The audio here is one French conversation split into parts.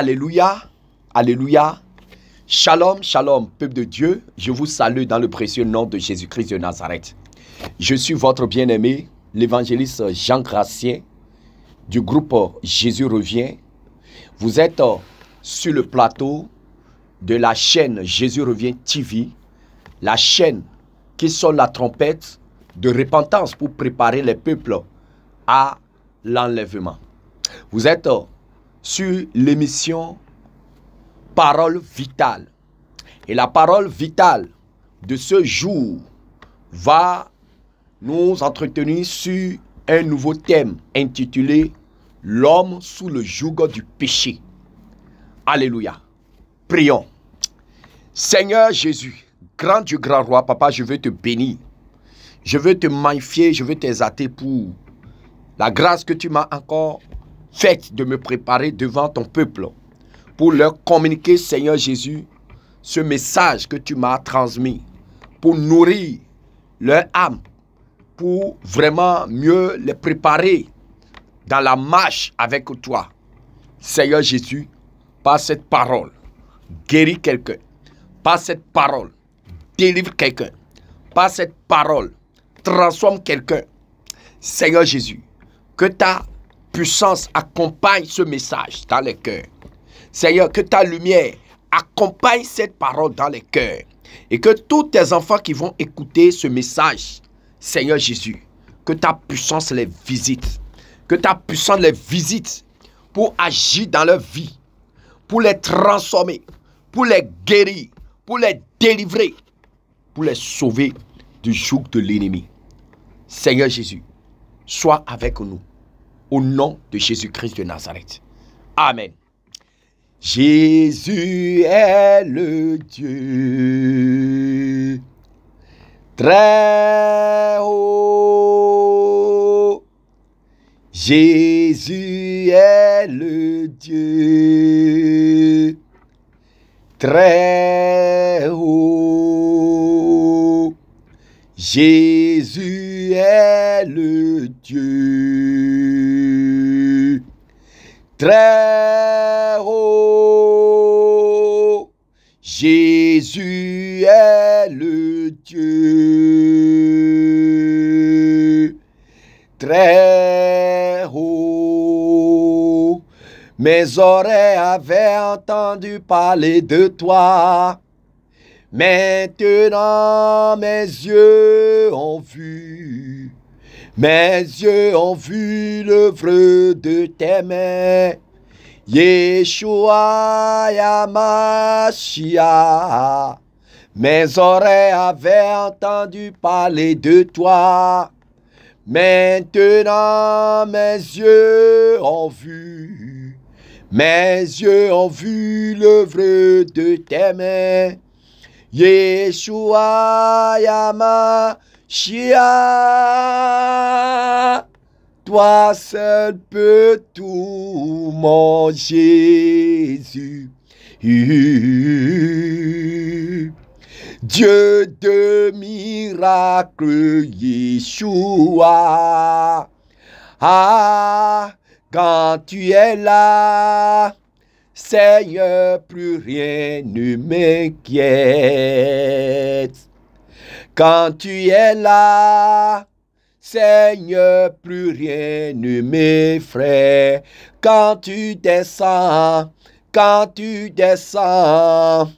Alléluia, Alléluia. Shalom, shalom, peuple de Dieu. Je vous salue dans le précieux nom de Jésus-Christ de Nazareth. Je suis votre bien-aimé, l'évangéliste Jean Gracien du groupe Jésus revient. Vous êtes sur le plateau de la chaîne Jésus revient TV, la chaîne qui sonne la trompette de repentance pour préparer les peuples à l'enlèvement. Vous êtes sur l'émission Parole vitale. Et la parole vitale de ce jour va nous entretenir sur un nouveau thème intitulé L'homme sous le joug du péché. Alléluia. Prions. Seigneur Jésus, grand Dieu, grand roi, papa, je veux te bénir. Je veux te magnifier, je veux t'exalter pour la grâce que tu m'as encore Faites de me préparer devant ton peuple pour leur communiquer, Seigneur Jésus, ce message que tu m'as transmis, pour nourrir leur âme, pour vraiment mieux les préparer dans la marche avec toi. Seigneur Jésus, par cette parole, guéris quelqu'un. Par cette parole, délivre quelqu'un. Par cette parole, transforme quelqu'un. Seigneur Jésus, que ta puissance accompagne ce message dans les cœurs. Seigneur, que ta lumière accompagne cette parole dans les cœurs. Et que tous tes enfants qui vont écouter ce message, Seigneur Jésus, que ta puissance les visite. Que ta puissance les visite pour agir dans leur vie, pour les transformer, pour les guérir, pour les délivrer, pour les sauver du joug de l'ennemi. Seigneur Jésus, sois avec nous. Au nom de Jésus-Christ de Nazareth. Amen. Jésus est le Dieu très haut. Jésus est le Dieu très haut. Jésus est le Dieu très haut. Jésus est le Dieu très haut. Mes oreilles avaient entendu parler de toi. Maintenant mes yeux ont vu mes yeux ont vu l'œuvre de tes mains. Yeshua Yamashia. Mes oreilles avaient entendu parler de toi. Maintenant mes yeux ont vu. Mes yeux ont vu l'œuvre de tes mains. Yeshua Yamashia. Chia, toi seul peux tout, mon Jésus. Dieu de miracle Yeshua. Ah, quand tu es là, Seigneur, plus rien ne m'inquiète. Quand tu es là, Seigneur, plus rien ne m'effraie. Quand tu descends, quand tu descends,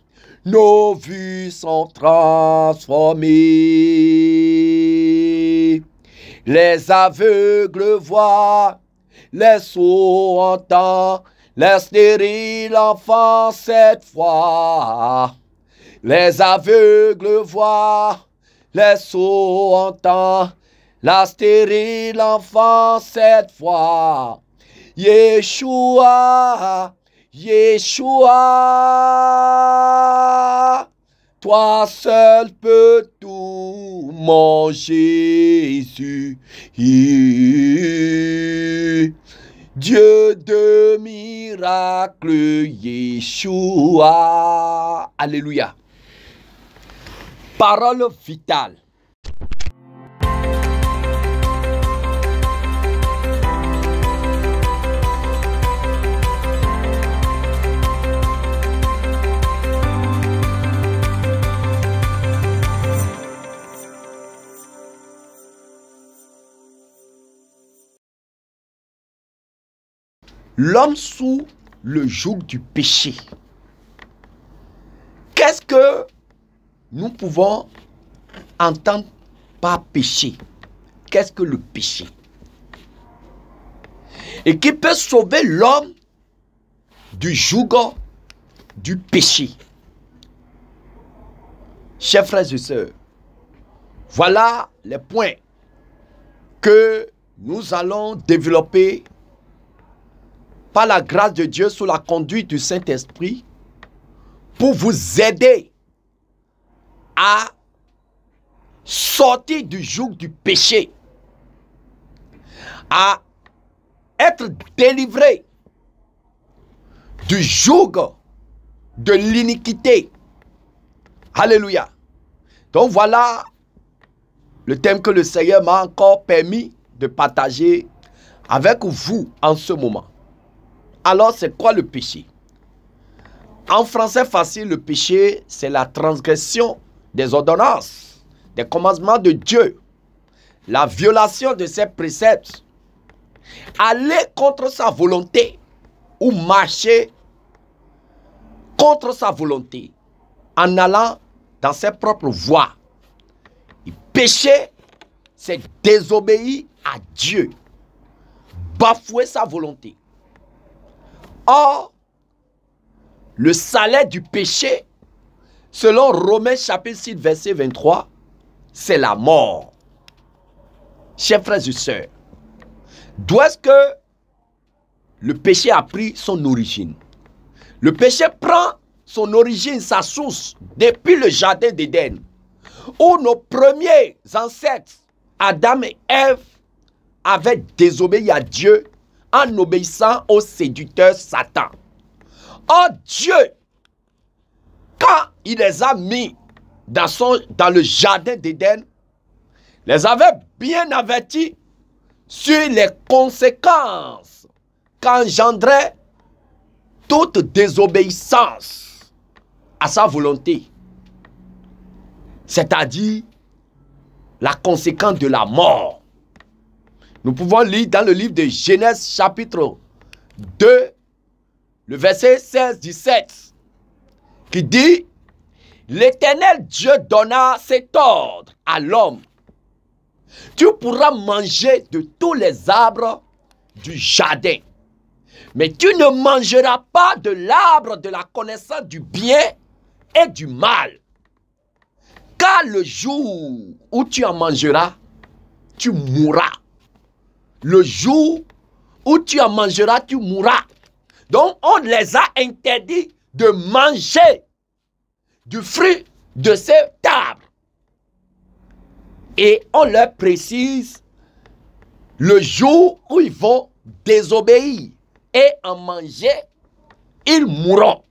nos vues sont transformées. Les aveugles voient, les sourds entendent, les stériles enfants cette fois. Les aveugles voient, les sauts en la stérile enfant cette fois. Yeshua, Yeshua, toi seul peux tout, mon Dieu de miracle Yeshua. Alléluia. Parole vitale. L'homme sous le joug du péché. Qu'est-ce que nous pouvons entendre par péché. Qu'est-ce que le péché Et qui peut sauver l'homme du joug du péché. Chers frères et sœurs, voilà les points que nous allons développer par la grâce de Dieu sous la conduite du Saint-Esprit pour vous aider à sortir du joug du péché, à être délivré du joug de l'iniquité. Alléluia. Donc voilà le thème que le Seigneur m'a encore permis de partager avec vous en ce moment. Alors c'est quoi le péché En français facile, le péché, c'est la transgression des ordonnances, des commandements de Dieu, la violation de ses préceptes, aller contre sa volonté ou marcher contre sa volonté en allant dans ses propres voies. Et pécher, c'est désobéir à Dieu, bafouer sa volonté. Or, le salaire du péché, selon Romains chapitre 6, verset 23, c'est la mort. Chers frères et sœurs, d'où est-ce que le péché a pris son origine Le péché prend son origine, sa source, depuis le jardin d'Éden, où nos premiers ancêtres, Adam et Ève, avaient désobéi à Dieu en obéissant au séducteur Satan. Oh Dieu quand il les a mis dans, le jardin d'Éden, les avait bien avertis sur les conséquences qu'engendrait toute désobéissance à sa volonté. C'est-à-dire la conséquence de la mort. Nous pouvons lire dans le livre de Genèse chapitre 2, le verset 16-17 qui dit, l'Éternel Dieu donna cet ordre à l'homme. Tu pourras manger de tous les arbres du jardin, mais tu ne mangeras pas de l'arbre de la connaissance du bien et du mal. Car le jour où tu en mangeras, tu mourras. Le jour où tu en mangeras, tu mourras. Donc on les a interdits de manger du fruit de cet arbre. Et on leur précise le jour où ils vont désobéir et en manger, ils mourront.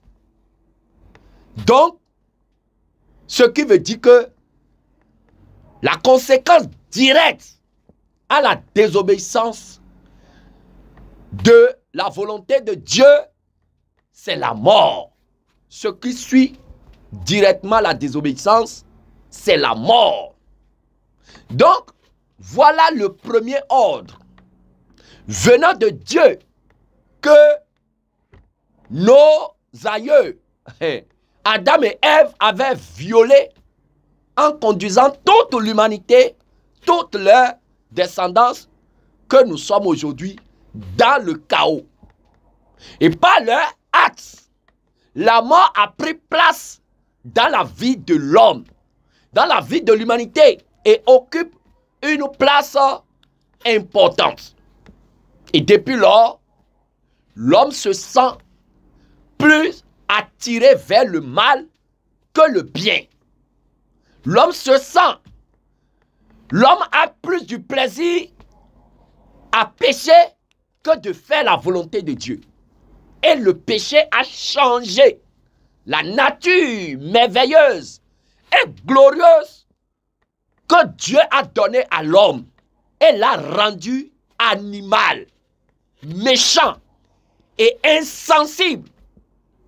Donc, ce qui veut dire que la conséquence directe à la désobéissance de la volonté de Dieu c'est la mort. Ce qui suit directement la désobéissance, c'est la mort. Donc, voilà le premier ordre venant de Dieu que nos aïeux, Adam et Ève, avaient violé en conduisant toute l'humanité, toute leur descendance, que nous sommes aujourd'hui dans le chaos. Et pas leur la mort a pris place dans la vie de l'homme, dans la vie de l'humanité et occupe une place importante. Et depuis lors, l'homme se sent plus attiré vers le mal que le bien. L'homme se sent. L'homme a plus du plaisir à pécher que de faire la volonté de Dieu. Et le péché a changé la nature merveilleuse et glorieuse que Dieu a donnée à l'homme et l'a rendu animal, méchant et insensible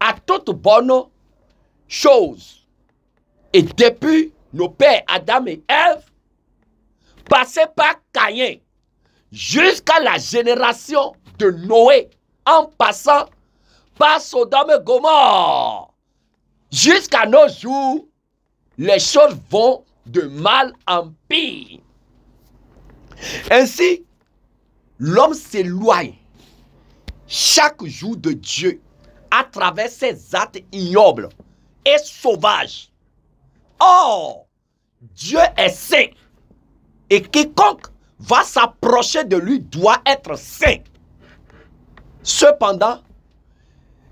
à toute bonne chose. Et depuis nos pères Adam et Ève, passés par Caïn jusqu'à la génération de Noé, en passant pas Sodome et Gomorre. Jusqu'à nos jours, les choses vont de mal en pire. Ainsi, l'homme s'éloigne chaque jour de Dieu à travers ses actes ignobles et sauvages. Or, Dieu est saint et quiconque va s'approcher de lui doit être saint. Cependant,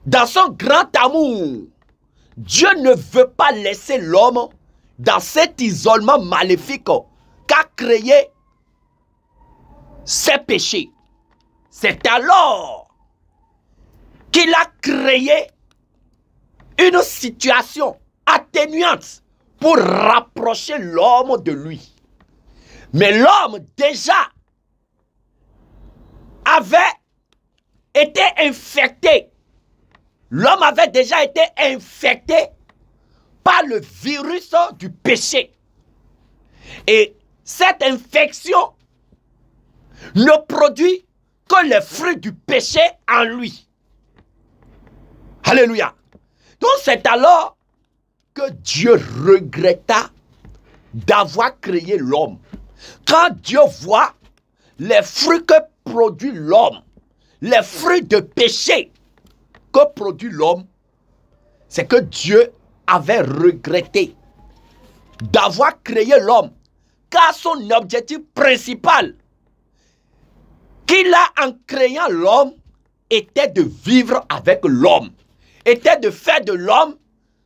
dans son grand amour, Dieu ne veut pas laisser l'homme dans cet isolement maléfique qu'a créé ses péchés. C'est alors qu'il a créé une situation atténuante pour rapprocher l'homme de lui. Mais l'homme déjà avait été infecté l'homme avait déjà été infecté par le virus du péché. Et cette infection ne produit que les fruits du péché en lui. Alléluia. Donc c'est alors que Dieu regretta d'avoir créé l'homme. Quand Dieu voit les fruits que produit l'homme, les fruits de péché, que produit l'homme, c'est que Dieu avait regretté d'avoir créé l'homme, car son objectif principal qu'il a en créant l'homme était de vivre avec l'homme, était de faire de l'homme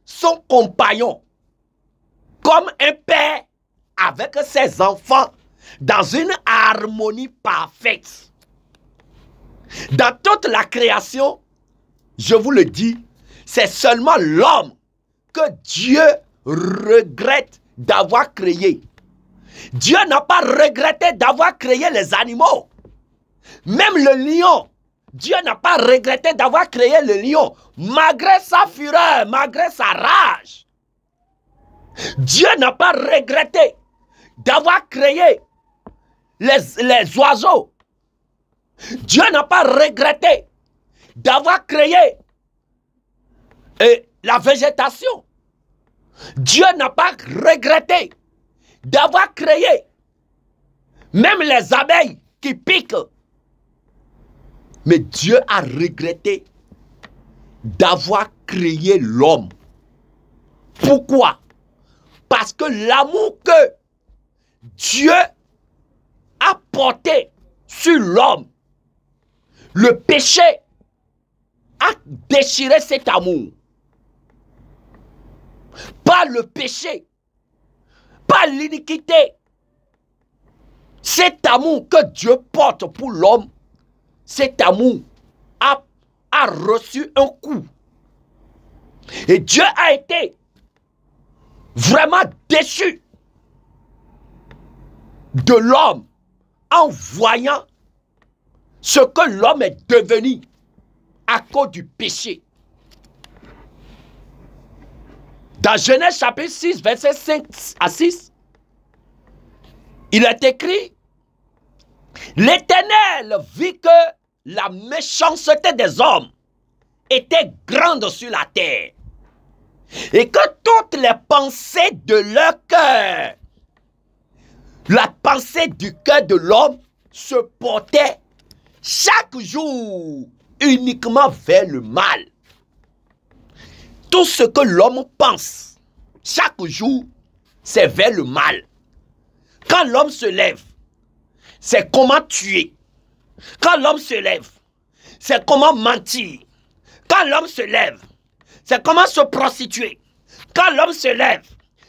son compagnon, comme un père avec ses enfants, dans une harmonie parfaite. Dans toute la création, je vous le dis, c'est seulement l'homme que Dieu regrette d'avoir créé. Dieu n'a pas regretté d'avoir créé les animaux. Même le lion, Dieu n'a pas regretté d'avoir créé le lion, malgré sa fureur, malgré sa rage. Dieu n'a pas regretté d'avoir créé les, oiseaux. Dieu n'a pas regretté d'avoir créé et la végétation. Dieu n'a pas regretté d'avoir créé même les abeilles qui piquent. Mais Dieu a regretté d'avoir créé l'homme. Pourquoi Parce que l'amour que Dieu a porté sur l'homme, le péché déchiré cet amour. Pas le péché, pas l'iniquité. Cet amour que Dieu porte pour l'homme, cet amour a, a reçu un coup. Et Dieu a été vraiment déçu de l'homme en voyant ce que l'homme est devenu à cause du péché. Dans Genèse chapitre 6, verset 5 à 6, il est écrit, l'Éternel vit que la méchanceté des hommes était grande sur la terre et que toutes les pensées de leur cœur, la pensée du cœur de l'homme se portait chaque jour uniquement vers le mal. Tout ce que l'homme pense chaque jour, c'est vers le mal. Quand l'homme se lève, c'est comment tuer. Quand l'homme se lève, c'est comment mentir. Quand l'homme se lève, c'est comment se prostituer. Quand l'homme se lève,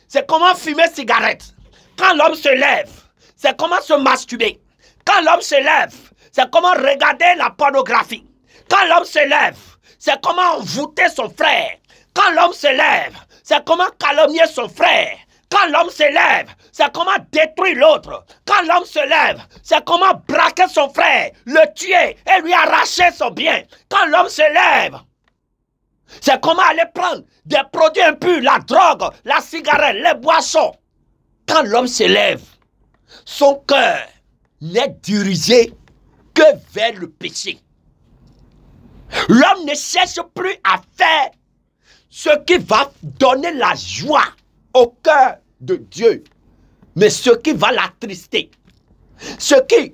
c'est comment fumer cigarette. Quand l'homme se lève, c'est comment se masturber. Quand l'homme se lève, c'est comment regarder la pornographie. Quand l'homme se lève, c'est comment envoûter son frère. Quand l'homme se lève, c'est comment calomnier son frère. Quand l'homme se lève, c'est comment détruire l'autre. Quand l'homme se lève, c'est comment braquer son frère, le tuer et lui arracher son bien. Quand l'homme se lève, c'est comment aller prendre des produits impurs, la drogue, la cigarette, les boissons. Quand l'homme se lève, son cœur n'est dirigé que vers le péché. L'homme ne cherche plus à faire ce qui va donner la joie au cœur de Dieu, mais ce qui va l'attrister, ce qui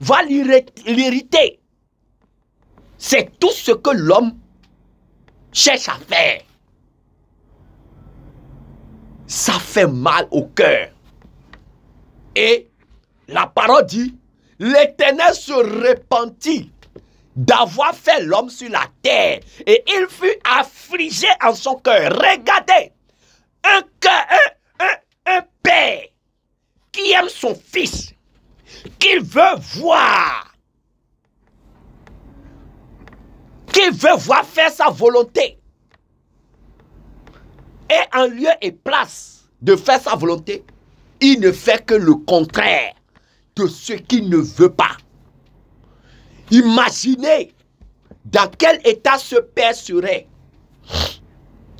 va l'irriter. C'est tout ce que l'homme cherche à faire. Ça fait mal au cœur. Et la parole dit, l'Éternel se repentit d'avoir fait l'homme sur la terre. Et il fut affligé en son cœur. Regardez, un cœur, un, père qui aime son fils, Qui veut voir, Qui veut voir faire sa volonté. Et en lieu et place de faire sa volonté, il ne fait que le contraire de ce qu'il ne veut pas. Imaginez dans quel état ce père serait.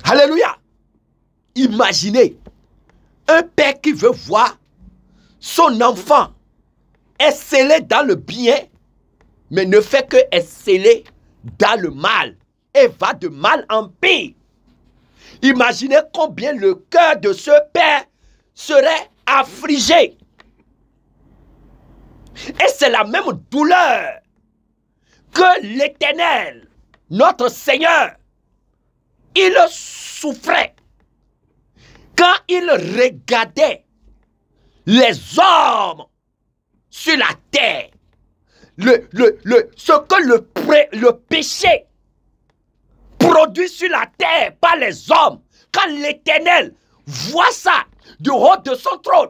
Alléluia. Imaginez un père qui veut voir son enfant exceller dans le bien, mais ne fait que exceller dans le mal et va de mal en pire. Imaginez combien le cœur de ce père serait affligé. Et c'est la même douleur que l'Éternel, notre Seigneur, il souffrait quand il regardait les hommes sur la terre. Le, le, ce que le, le péché produit sur la terre par les hommes, quand l'Éternel voit ça du haut de son trône,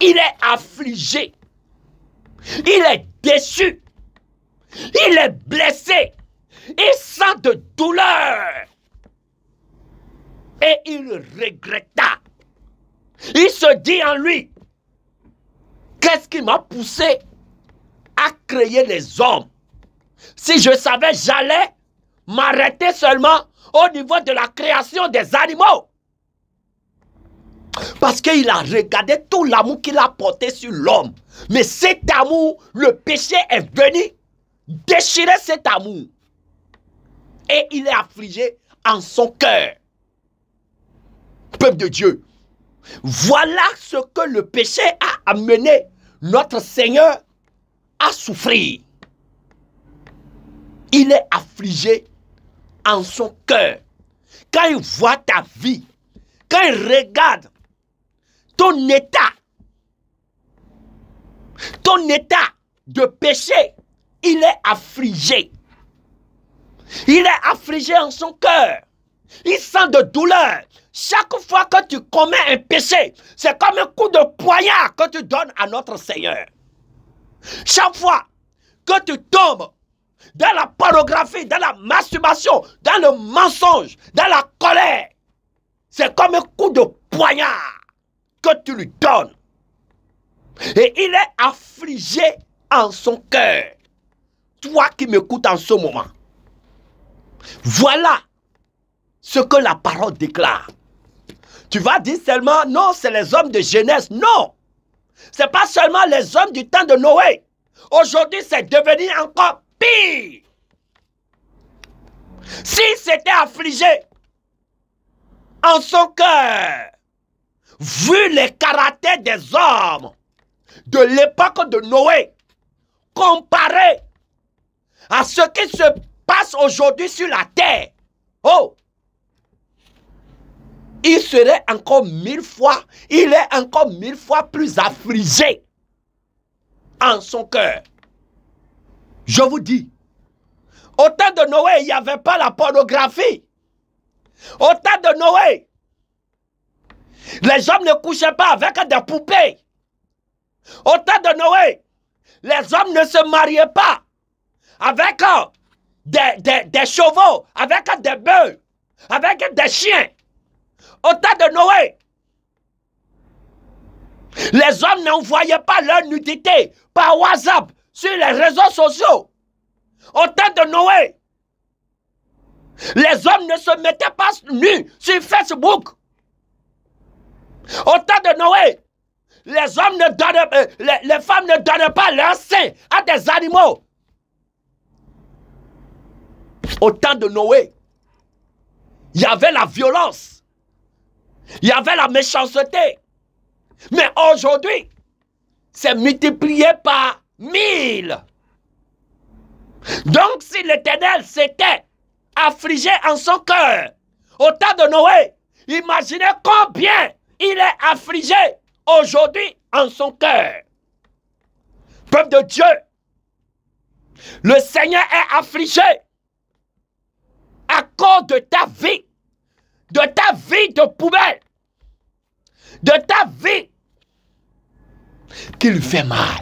il est affligé, il est déçu, il est blessé. Il sent de douleur. Et il regretta. Il se dit en lui, qu'est-ce qui m'a poussé à créer les hommes Si je savais, j'allais m'arrêter seulement au niveau de la création des animaux. Parce qu'il a regardé tout l'amour qu'il a porté sur l'homme. Mais cet amour, le péché est venu Déchirer cet amour. Et il est affligé en son cœur. Peuple de Dieu, voilà ce que le péché a amené notre Seigneur à souffrir. Il est affligé en son cœur. Quand il voit ta vie, quand il regarde ton état, ton état de péché, il est affligé. Il est affligé en son cœur. Il sent de douleur. Chaque fois que tu commets un péché, c'est comme un coup de poignard que tu donnes à notre Seigneur. Chaque fois que tu tombes dans la pornographie, dans la masturbation, dans le mensonge, dans la colère, c'est comme un coup de poignard que tu lui donnes. Et il est affligé en son cœur toi qui m'écoutes en ce moment, voilà ce que la parole déclare. Tu vas dire seulement, non, c'est les hommes de jeunesse. Non, c'est pas seulement les hommes du temps de Noé. Aujourd'hui, c'est devenu encore pire. S'il s'était affligé en son cœur, vu les caractères des hommes de l'époque de Noé, comparé à ce qui se passe aujourd'hui sur la terre. Oh! Il serait encore mille fois, il est encore mille fois plus affligé en son cœur. Je vous dis, au temps de Noé, il n'y avait pas la pornographie. Au temps de Noé, les hommes ne couchaient pas avec des poupées. Au temps de Noé, les hommes ne se mariaient pas avec euh, des, des, chevaux, avec euh, des bœufs, avec euh, des chiens. Au temps de Noé, les hommes n'envoyaient pas leur nudité par WhatsApp sur les réseaux sociaux. Au temps de Noé, les hommes ne se mettaient pas nus sur Facebook. Au temps de Noé, les hommes ne donnent, les, femmes ne donnaient pas leur sein à des animaux. Au temps de Noé, il y avait la violence. Il y avait la méchanceté. Mais aujourd'hui, c'est multiplié par mille. Donc si l'Éternel s'était affligé en son cœur au temps de Noé, imaginez combien il est affligé aujourd'hui en son cœur. Peuple de Dieu, le Seigneur est affligé à cause de ta vie, de ta vie de poubelle, de ta vie, qu'il fait mal.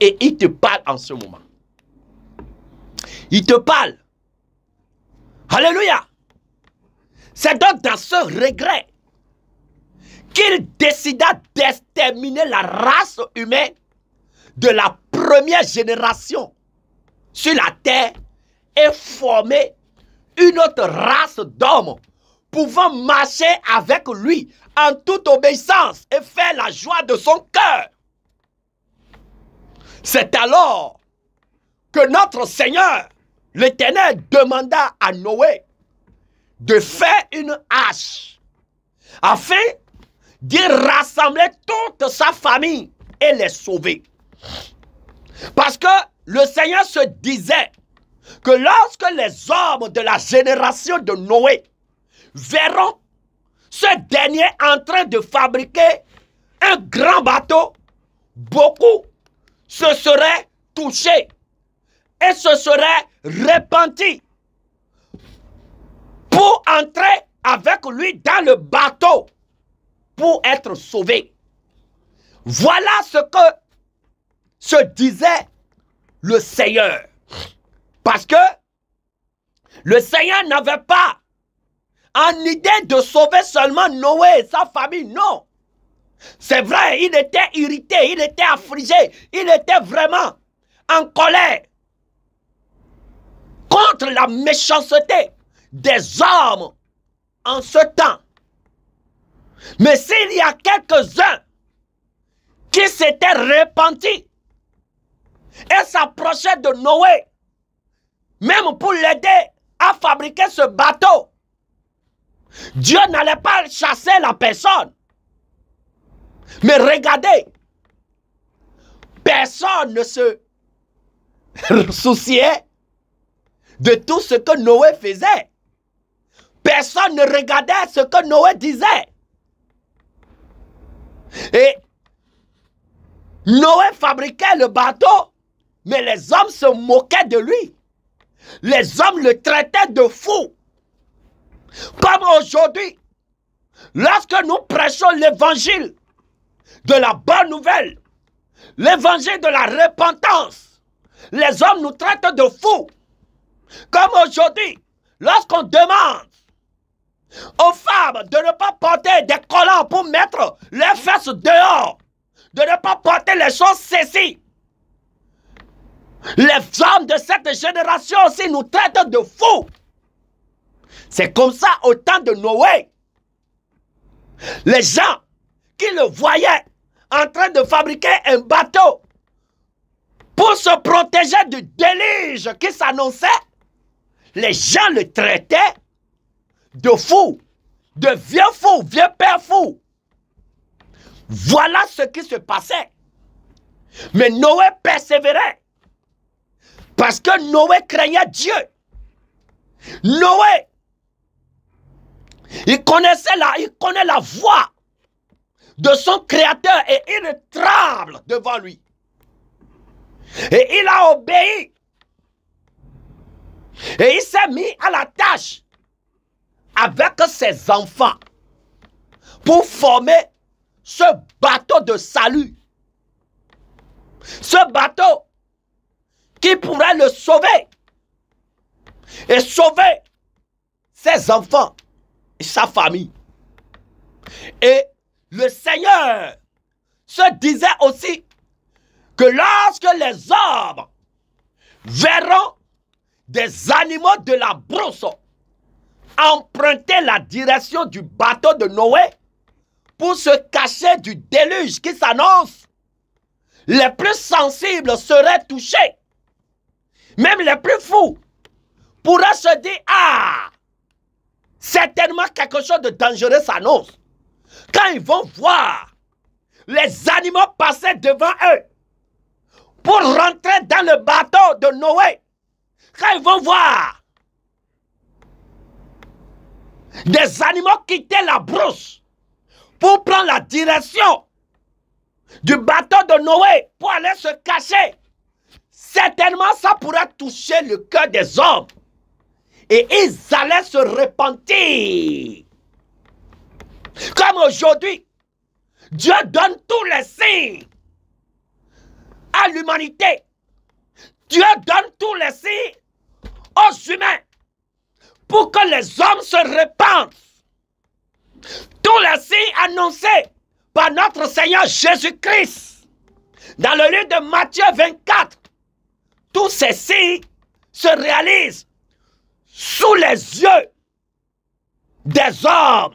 Et il te parle en ce moment. Il te parle. Alléluia. C'est donc dans ce regret qu'il décida d'exterminer la race humaine de la première génération sur la terre et former une autre race d'hommes pouvant marcher avec lui en toute obéissance et faire la joie de son cœur. C'est alors que notre Seigneur, l'Éternel, demanda à Noé de faire une hache afin d'y rassembler toute sa famille et les sauver. Parce que le Seigneur se disait que lorsque les hommes de la génération de Noé verront ce dernier en train de fabriquer un grand bateau, beaucoup se seraient touchés et se seraient repentis pour entrer avec lui dans le bateau pour être sauvés. Voilà ce que se disait le Seigneur. Parce que le Seigneur n'avait pas en idée de sauver seulement Noé et sa famille. Non. C'est vrai, il était irrité, il était affligé, il était vraiment en colère contre la méchanceté des hommes en ce temps. Mais s'il y a quelques-uns qui s'étaient repentis et s'approchaient de Noé même pour l'aider à fabriquer ce bateau. Dieu n'allait pas chasser la personne. Mais regardez, personne ne se souciait de tout ce que Noé faisait. Personne ne regardait ce que Noé disait. Et Noé fabriquait le bateau, mais les hommes se moquaient de lui. Les hommes le traitaient de fou. Comme aujourd'hui, lorsque nous prêchons l'évangile de la bonne nouvelle, l'évangile de la repentance, les hommes nous traitent de fous. Comme aujourd'hui, lorsqu'on demande aux femmes de ne pas porter des collants pour mettre les fesses dehors, de ne pas porter les choses ceci, les femmes de cette génération aussi nous traitent de fous. C'est comme ça au temps de Noé. Les gens qui le voyaient en train de fabriquer un bateau pour se protéger du déluge qui s'annonçait, les gens le traitaient de fou, de vieux fou, vieux père fou. Voilà ce qui se passait. Mais Noé persévérait. Parce que Noé craignait Dieu. Noé, il connaissait la, il connaît la voix de son créateur et il tremble devant lui. Et il a obéi. Et il s'est mis à la tâche avec ses enfants pour former ce bateau de salut. Ce bateau qui pourra le sauver et sauver ses enfants et sa famille. Et le Seigneur se disait aussi que lorsque les hommes verront des animaux de la brousse emprunter la direction du bateau de Noé pour se cacher du déluge qui s'annonce, les plus sensibles seraient touchés même les plus fous pourra se dire, ah, certainement quelque chose de dangereux s'annonce. Quand ils vont voir les animaux passer devant eux pour rentrer dans le bateau de Noé, quand ils vont voir des animaux quitter la brousse pour prendre la direction du bateau de Noé pour aller se cacher Certainement, ça pourrait toucher le cœur des hommes. Et ils allaient se repentir. Comme aujourd'hui, Dieu donne tous les signes à l'humanité. Dieu donne tous les signes aux humains pour que les hommes se repentent. Tous les signes annoncés par notre Seigneur Jésus-Christ dans le livre de Matthieu 24, tout ceci se réalise sous les yeux des hommes.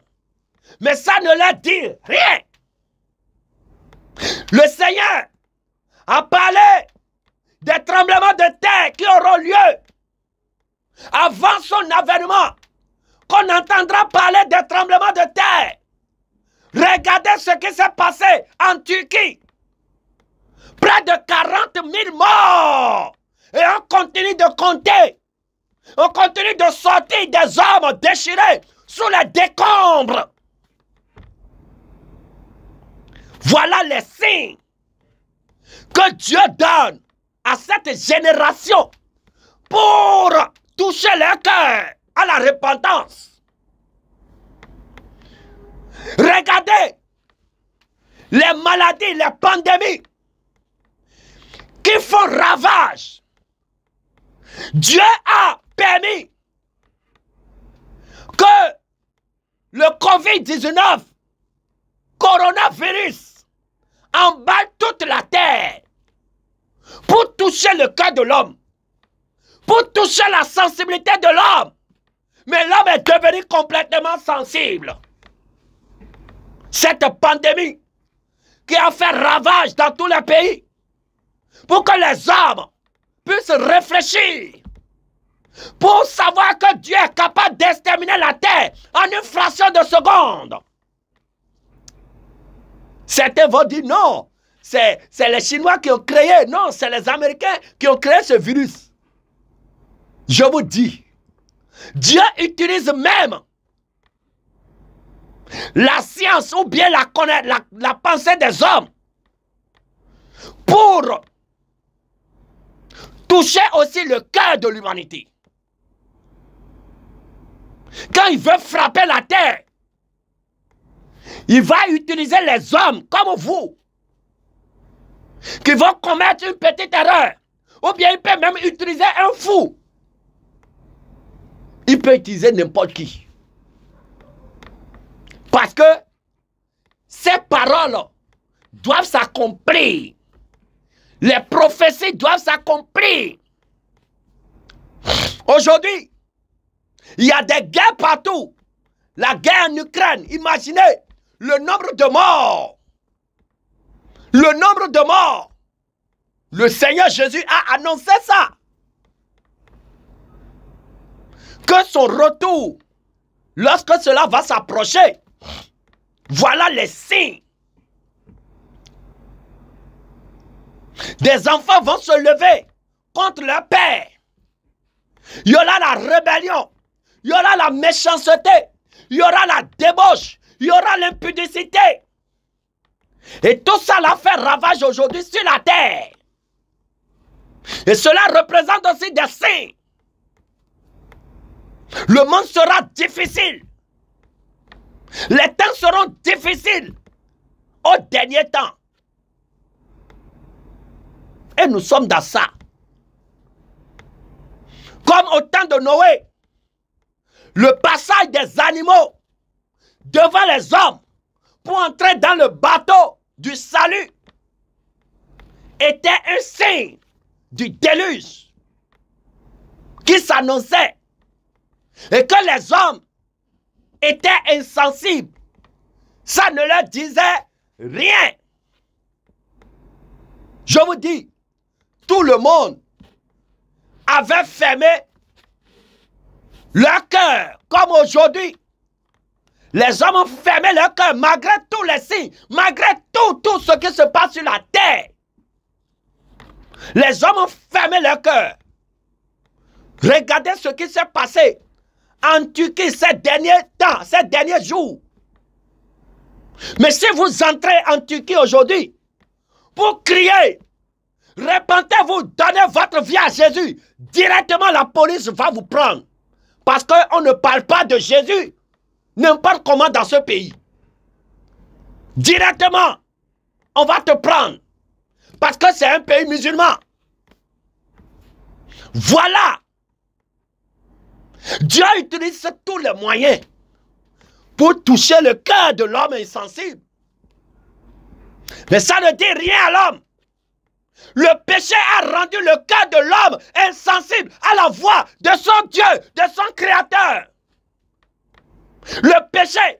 Mais ça ne leur dit rien. Le Seigneur a parlé des tremblements de terre qui auront lieu avant son avènement, qu'on entendra parler des tremblements de terre. Regardez ce qui s'est passé en Turquie. Près de 40 000 morts. Et on continue de compter. On continue de sortir des hommes déchirés sous les décombres. Voilà les signes que Dieu donne à cette génération pour toucher leur cœur à la repentance. Regardez les maladies, les pandémies qui font ravage Dieu a permis que le Covid-19, coronavirus, emballe toute la terre pour toucher le cœur de l'homme, pour toucher la sensibilité de l'homme. Mais l'homme est devenu complètement sensible. Cette pandémie qui a fait ravage dans tous les pays pour que les hommes puisse réfléchir pour savoir que Dieu est capable d'exterminer la terre en une fraction de seconde. Certains vont dire non, c'est les Chinois qui ont créé, non, c'est les Américains qui ont créé ce virus. Je vous dis, Dieu utilise même la science ou bien la, la pensée des hommes pour toucher aussi le cœur de l'humanité. Quand il veut frapper la terre, il va utiliser les hommes comme vous qui vont commettre une petite erreur. Ou bien il peut même utiliser un fou. Il peut utiliser n'importe qui. Parce que ces paroles doivent s'accomplir les prophéties doivent s'accomplir. Aujourd'hui, il y a des guerres partout. La guerre en Ukraine, imaginez le nombre de morts. Le nombre de morts. Le Seigneur Jésus a annoncé ça. Que son retour, lorsque cela va s'approcher, voilà les signes Des enfants vont se lever contre leur père. Il y aura la rébellion. Il y aura la méchanceté. Il y aura la débauche. Il y aura l'impudicité. Et tout ça l'a fait ravage aujourd'hui sur la terre. Et cela représente aussi des signes. Le monde sera difficile. Les temps seront difficiles au dernier temps. Et nous sommes dans ça. Comme au temps de Noé, le passage des animaux devant les hommes pour entrer dans le bateau du salut était un signe du déluge qui s'annonçait et que les hommes étaient insensibles. Ça ne leur disait rien. Je vous dis, tout le monde avait fermé leur cœur, comme aujourd'hui. Les hommes ont fermé leur cœur malgré tous les signes, malgré tout, tout ce qui se passe sur la terre. Les hommes ont fermé leur cœur. Regardez ce qui s'est passé en Turquie ces derniers temps, ces derniers jours. Mais si vous entrez en Turquie aujourd'hui pour crier Répentez-vous, donnez votre vie à Jésus. Directement, la police va vous prendre. Parce qu'on ne parle pas de Jésus n'importe comment dans ce pays. Directement, on va te prendre. Parce que c'est un pays musulman. Voilà. Dieu utilise tous les moyens pour toucher le cœur de l'homme insensible. Mais ça ne dit rien à l'homme. Le péché a rendu le cœur de l'homme insensible à la voix de son Dieu, de son Créateur. Le péché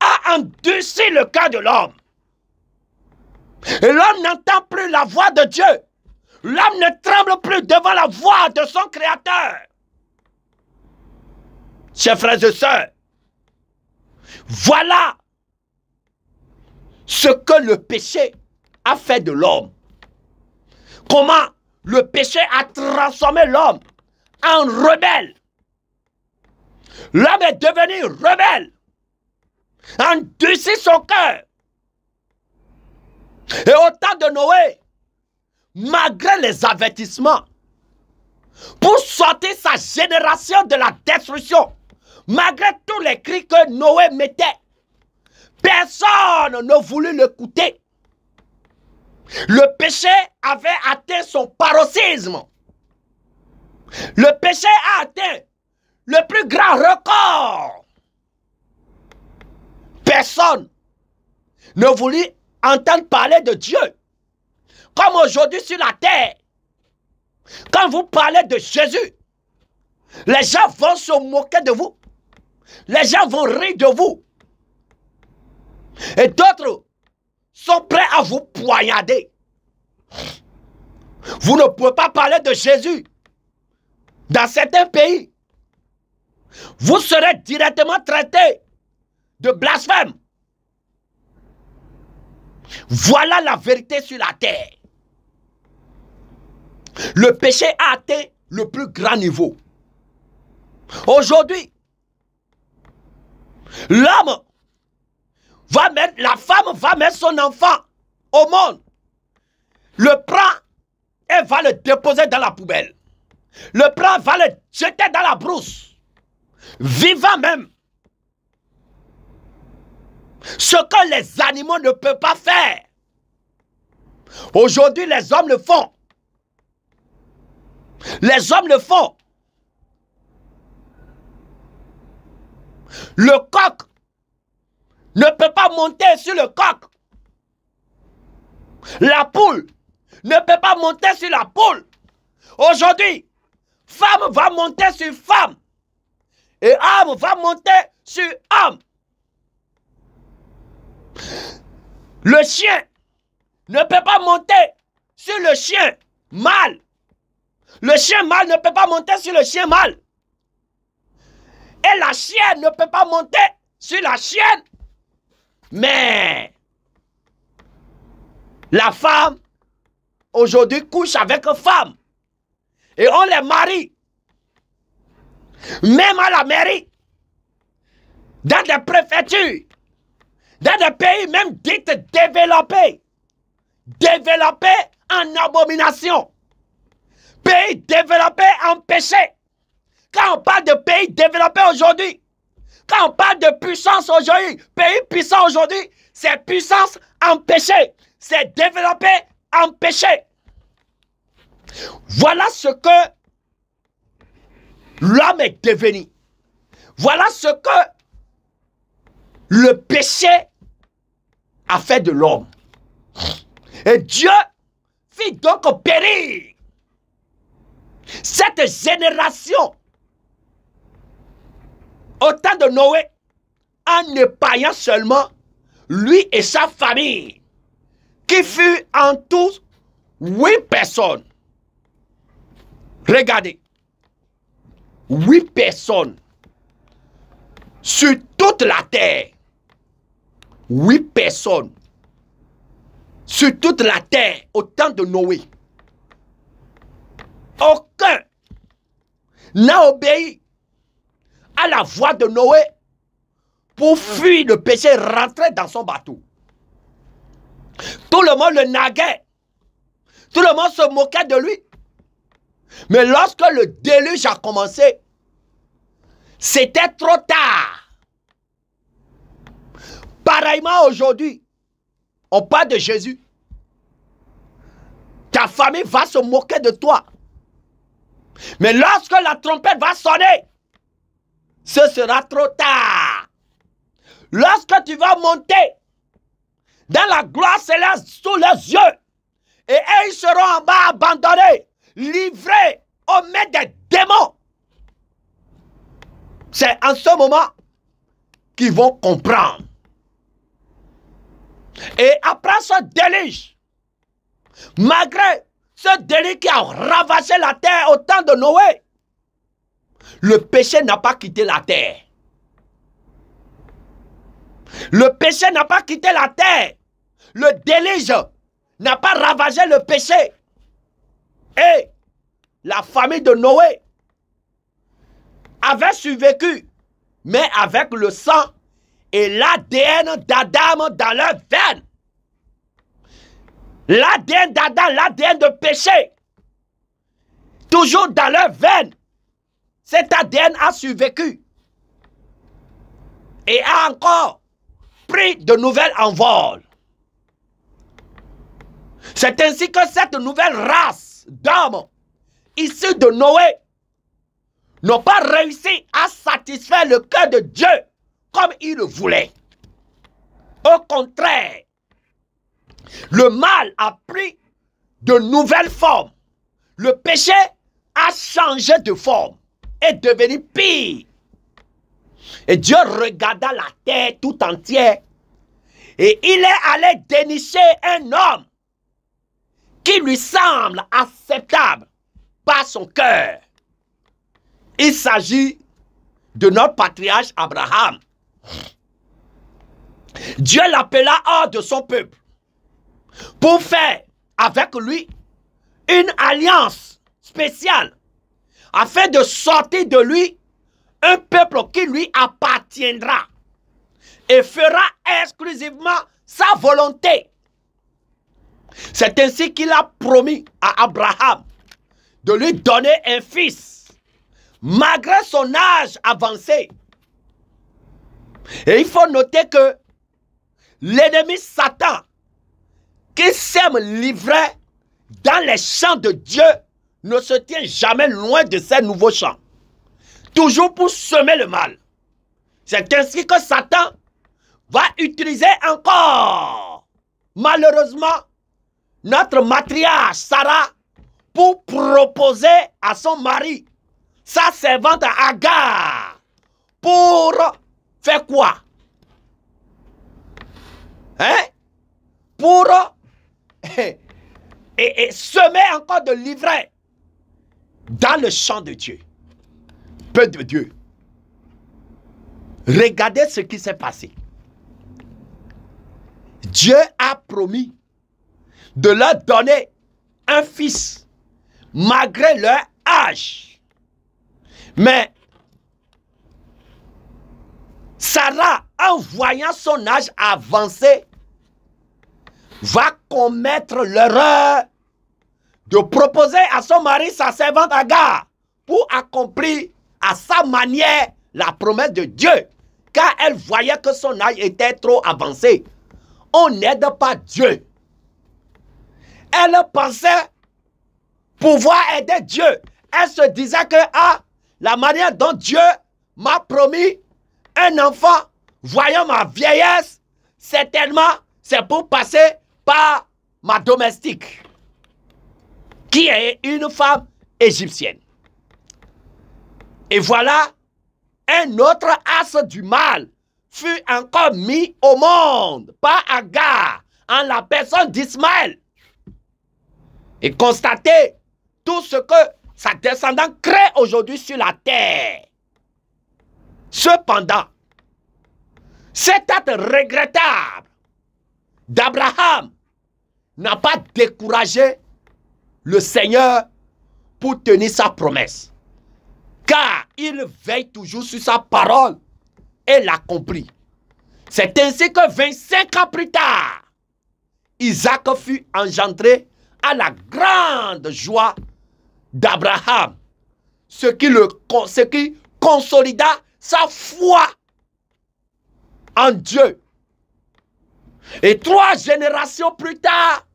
a endurci le cœur de l'homme. Et l'homme n'entend plus la voix de Dieu. L'homme ne tremble plus devant la voix de son Créateur. Chers frères et sœurs, voilà ce que le péché a fait de l'homme. Comment le péché a transformé l'homme en rebelle. L'homme est devenu rebelle. En son cœur. Et au temps de Noé, malgré les avertissements, pour sortir sa génération de la destruction, malgré tous les cris que Noé mettait, personne ne voulut l'écouter. Le péché avait atteint son paroxysme. Le péché a atteint le plus grand record. Personne ne voulut entendre parler de Dieu. Comme aujourd'hui sur la terre, quand vous parlez de Jésus, les gens vont se moquer de vous. Les gens vont rire de vous. Et d'autres prêts à vous poignarder. Vous ne pouvez pas parler de Jésus dans certains pays. Vous serez directement traité de blasphème. Voilà la vérité sur la terre. Le péché a atteint le plus grand niveau. Aujourd'hui, l'homme mettre, la femme va mettre son enfant au monde, le prend et va le déposer dans la poubelle. Le prend va le jeter dans la brousse, vivant même. Ce que les animaux ne peuvent pas faire. Aujourd'hui, les hommes le font. Les hommes le font. Le coq ne peut pas monter sur le coq. La poule ne peut pas monter sur la poule. Aujourd'hui, femme va monter sur femme. Et homme va monter sur homme. Le chien ne peut pas monter sur le chien mâle. Le chien mâle ne peut pas monter sur le chien mâle. Et la chienne ne peut pas monter sur la chienne mais la femme, aujourd'hui, couche avec une femme. Et on les marie. Même à la mairie. Dans des préfectures. Dans des pays même dits développés. Développés en abomination. Pays développés en péché. Quand on parle de pays développés aujourd'hui, quand on parle de puissance aujourd'hui, pays puissant aujourd'hui, c'est puissance empêchée. C'est développé empêché. Voilà ce que l'homme est devenu. Voilà ce que le péché a fait de l'homme. Et Dieu fit donc périr cette génération au temps de Noé, en ne payant seulement lui et sa famille, qui fut en tout huit personnes. Regardez, huit personnes sur toute la terre. Huit personnes sur toute la terre au temps de Noé. Aucun n'a obéi la voix de Noé pour mm. fuir le péché rentrer dans son bateau. Tout le monde le naguait. Tout le monde se moquait de lui. Mais lorsque le déluge a commencé, c'était trop tard. Pareillement aujourd'hui, on parle de Jésus. Ta famille va se moquer de toi. Mais lorsque la trompette va sonner, ce sera trop tard. Lorsque tu vas monter dans la gloire céleste sous les yeux, et ils seront en bas abandonnés, livrés aux mains des démons. C'est en ce moment qu'ils vont comprendre. Et après ce délige. malgré ce déluge qui a ravagé la terre au temps de Noé, le péché n'a pas quitté la terre. Le péché n'a pas quitté la terre. Le déluge n'a pas ravagé le péché. Et la famille de Noé avait survécu, mais avec le sang et l'ADN d'Adam dans leurs veines. L'ADN d'Adam, l'ADN de péché, toujours dans leur veine. Cet ADN a survécu et a encore pris de nouvelles envoles. C'est ainsi que cette nouvelle race d'hommes issus de Noé n'ont pas réussi à satisfaire le cœur de Dieu comme il le voulait. Au contraire, le mal a pris de nouvelles formes. Le péché a changé de forme est devenu pire. Et Dieu regarda la terre tout entière. Et il est allé dénicher un homme qui lui semble acceptable par son cœur. Il s'agit de notre patriarche Abraham. Dieu l'appela hors de son peuple pour faire avec lui une alliance spéciale afin de sortir de lui un peuple qui lui appartiendra et fera exclusivement sa volonté. C'est ainsi qu'il a promis à Abraham de lui donner un fils, malgré son âge avancé. Et il faut noter que l'ennemi Satan qui sème l'ivraie dans les champs de Dieu ne se tient jamais loin de ces nouveaux champs. Toujours pour semer le mal. C'est ainsi que Satan va utiliser encore, malheureusement, notre matriarche Sarah pour proposer à son mari sa servante Agar pour faire quoi Hein Pour et, semer encore de livrets dans le champ de Dieu, peu de Dieu, regardez ce qui s'est passé. Dieu a promis de leur donner un fils malgré leur âge. Mais Sarah, en voyant son âge avancer. va commettre l'erreur de proposer à son mari sa servante Agar pour accomplir à sa manière la promesse de Dieu, car elle voyait que son âge était trop avancé. On n'aide pas Dieu. Elle pensait pouvoir aider Dieu. Elle se disait que, ah, la manière dont Dieu m'a promis un enfant, voyant ma vieillesse, certainement, c'est pour passer par ma domestique qui est une femme égyptienne. Et voilà, un autre as du mal fut encore mis au monde par Agar en la personne d'Ismaël. Et constatez tout ce que sa descendante crée aujourd'hui sur la terre. Cependant, cet acte regrettable d'Abraham n'a pas découragé le Seigneur pour tenir sa promesse. Car il veille toujours sur sa parole et compris. C'est ainsi que 25 ans plus tard, Isaac fut engendré à la grande joie d'Abraham, ce, ce qui, consolida sa foi en Dieu. Et trois générations plus tard,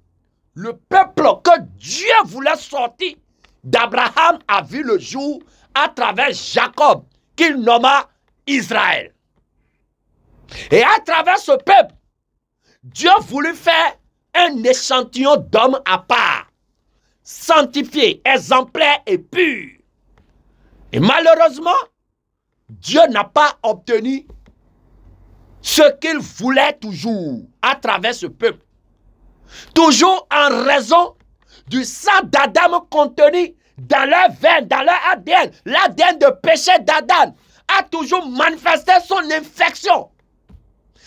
le peuple que Dieu voulait sortir d'Abraham a vu le jour à travers Jacob, qu'il nomma Israël. Et à travers ce peuple, Dieu voulut faire un échantillon d'hommes à part, sanctifié, exemplaire et pur. Et malheureusement, Dieu n'a pas obtenu ce qu'il voulait toujours à travers ce peuple. Toujours en raison du sang d'Adam contenu dans leur veine, dans leur ADN. L'ADN de péché d'Adam a toujours manifesté son infection.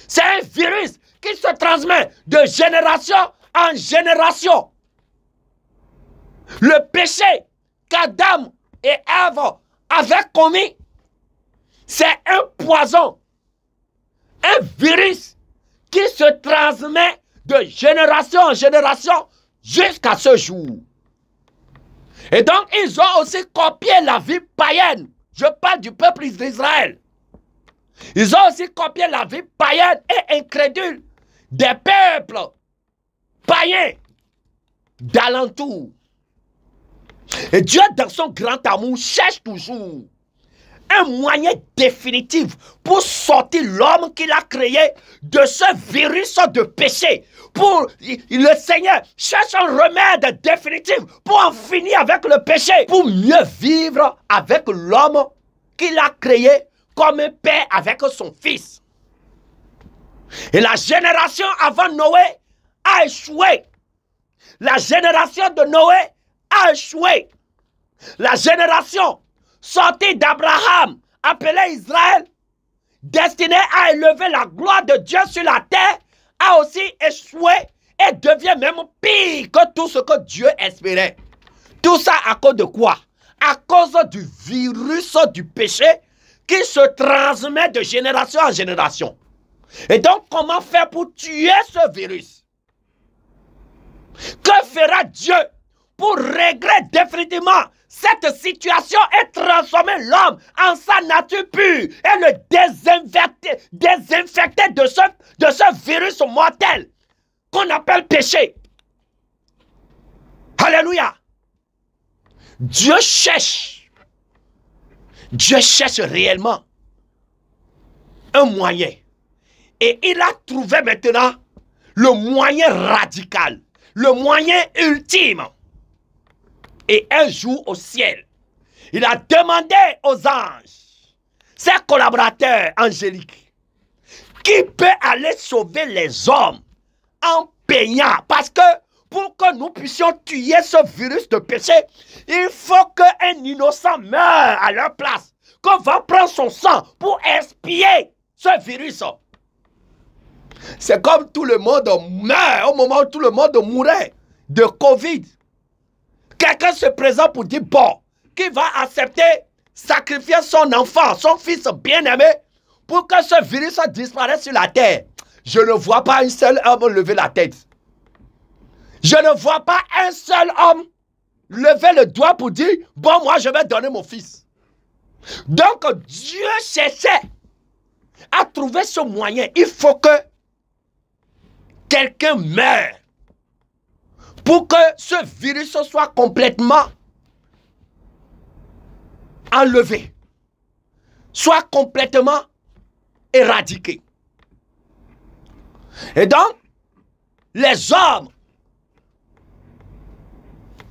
C'est un virus qui se transmet de génération en génération. Le péché qu'Adam et Ève avaient commis, c'est un poison, un virus qui se transmet de génération en génération jusqu'à ce jour. Et donc, ils ont aussi copié la vie païenne. Je parle du peuple d'Israël. Ils ont aussi copié la vie païenne et incrédule des peuples païens d'alentour. Et Dieu, dans son grand amour, cherche toujours un moyen définitif pour sortir l'homme qu'il a créé de ce virus de péché. Pour le Seigneur cherche un remède définitif pour en finir avec le péché, pour mieux vivre avec l'homme qu'il a créé comme un père avec son fils. Et la génération avant Noé a échoué. La génération de Noé a échoué. La génération sorti d'Abraham, appelé Israël, destiné à élever la gloire de Dieu sur la terre, a aussi échoué et devient même pire que tout ce que Dieu espérait. Tout ça à cause de quoi À cause du virus du péché qui se transmet de génération en génération. Et donc, comment faire pour tuer ce virus Que fera Dieu pour régler définitivement cette situation est transformée l'homme en sa nature pure et le désinfecté, de, ce, de ce virus mortel qu'on appelle péché. Alléluia. Dieu cherche. Dieu cherche réellement un moyen. Et il a trouvé maintenant le moyen radical, le moyen ultime et un jour au ciel. Il a demandé aux anges, ses collaborateurs angéliques, qui peut aller sauver les hommes en payant. Parce que pour que nous puissions tuer ce virus de péché, il faut qu'un innocent meure à leur place, qu'on va prendre son sang pour expier ce virus. C'est comme tout le monde meurt au moment où tout le monde mourait de Covid. Quelqu'un se présente pour dire, bon, qui va accepter sacrifier son enfant, son fils bien-aimé, pour que ce virus disparaisse sur la terre. Je ne vois pas un seul homme lever la tête. Je ne vois pas un seul homme lever le doigt pour dire, bon, moi, je vais donner mon fils. Donc, Dieu cherchait à trouver ce moyen. Il faut que quelqu'un meure pour que ce virus soit complètement enlevé, soit complètement éradiqué. Et donc, les hommes,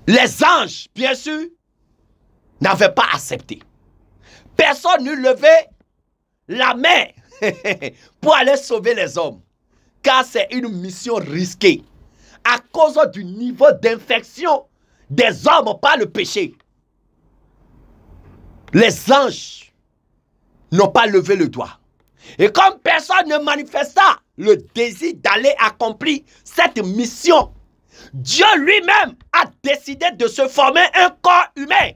les anges, bien sûr, n'avaient pas accepté. Personne n'eut levé la main pour aller sauver les hommes, car c'est une mission risquée à cause du niveau d'infection des hommes par le péché. Les anges n'ont pas levé le doigt. Et comme personne ne manifesta le désir d'aller accomplir cette mission, Dieu lui-même a décidé de se former un corps humain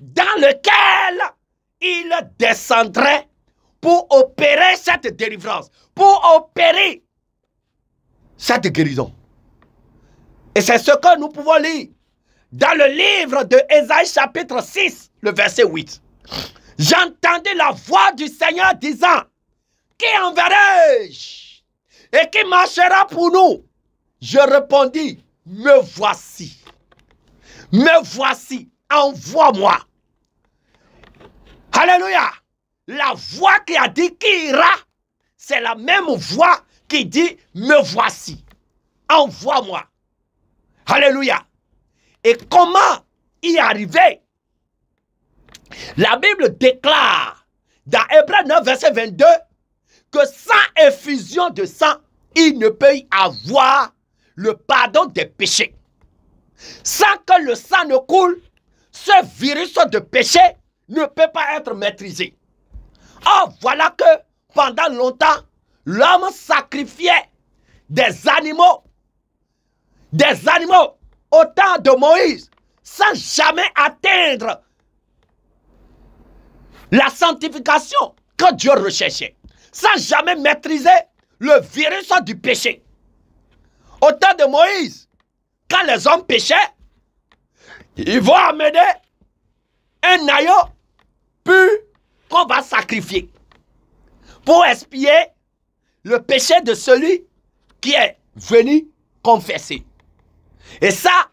dans lequel il descendrait pour opérer cette délivrance, pour opérer cette guérison. Et c'est ce que nous pouvons lire dans le livre de Ésaïe chapitre 6, le verset 8. J'entendais la voix du Seigneur disant, qui enverrai-je et qui marchera pour nous Je répondis, me voici, me voici, envoie-moi. Alléluia. La voix qui a dit qui ira, c'est la même voix qui dit, me voici, envoie-moi. Alléluia. Et comment y arriver La Bible déclare dans Hébreu 9, verset 22, que sans effusion de sang, il ne peut y avoir le pardon des péchés. Sans que le sang ne coule, ce virus de péché ne peut pas être maîtrisé. Or, voilà que pendant longtemps, l'homme sacrifiait des animaux des animaux au temps de Moïse sans jamais atteindre la sanctification que Dieu recherchait, sans jamais maîtriser le virus du péché. Au temps de Moïse, quand les hommes péchaient, ils vont amener un aïeau pur qu'on va sacrifier pour expier le péché de celui qui est venu confesser. Et ça,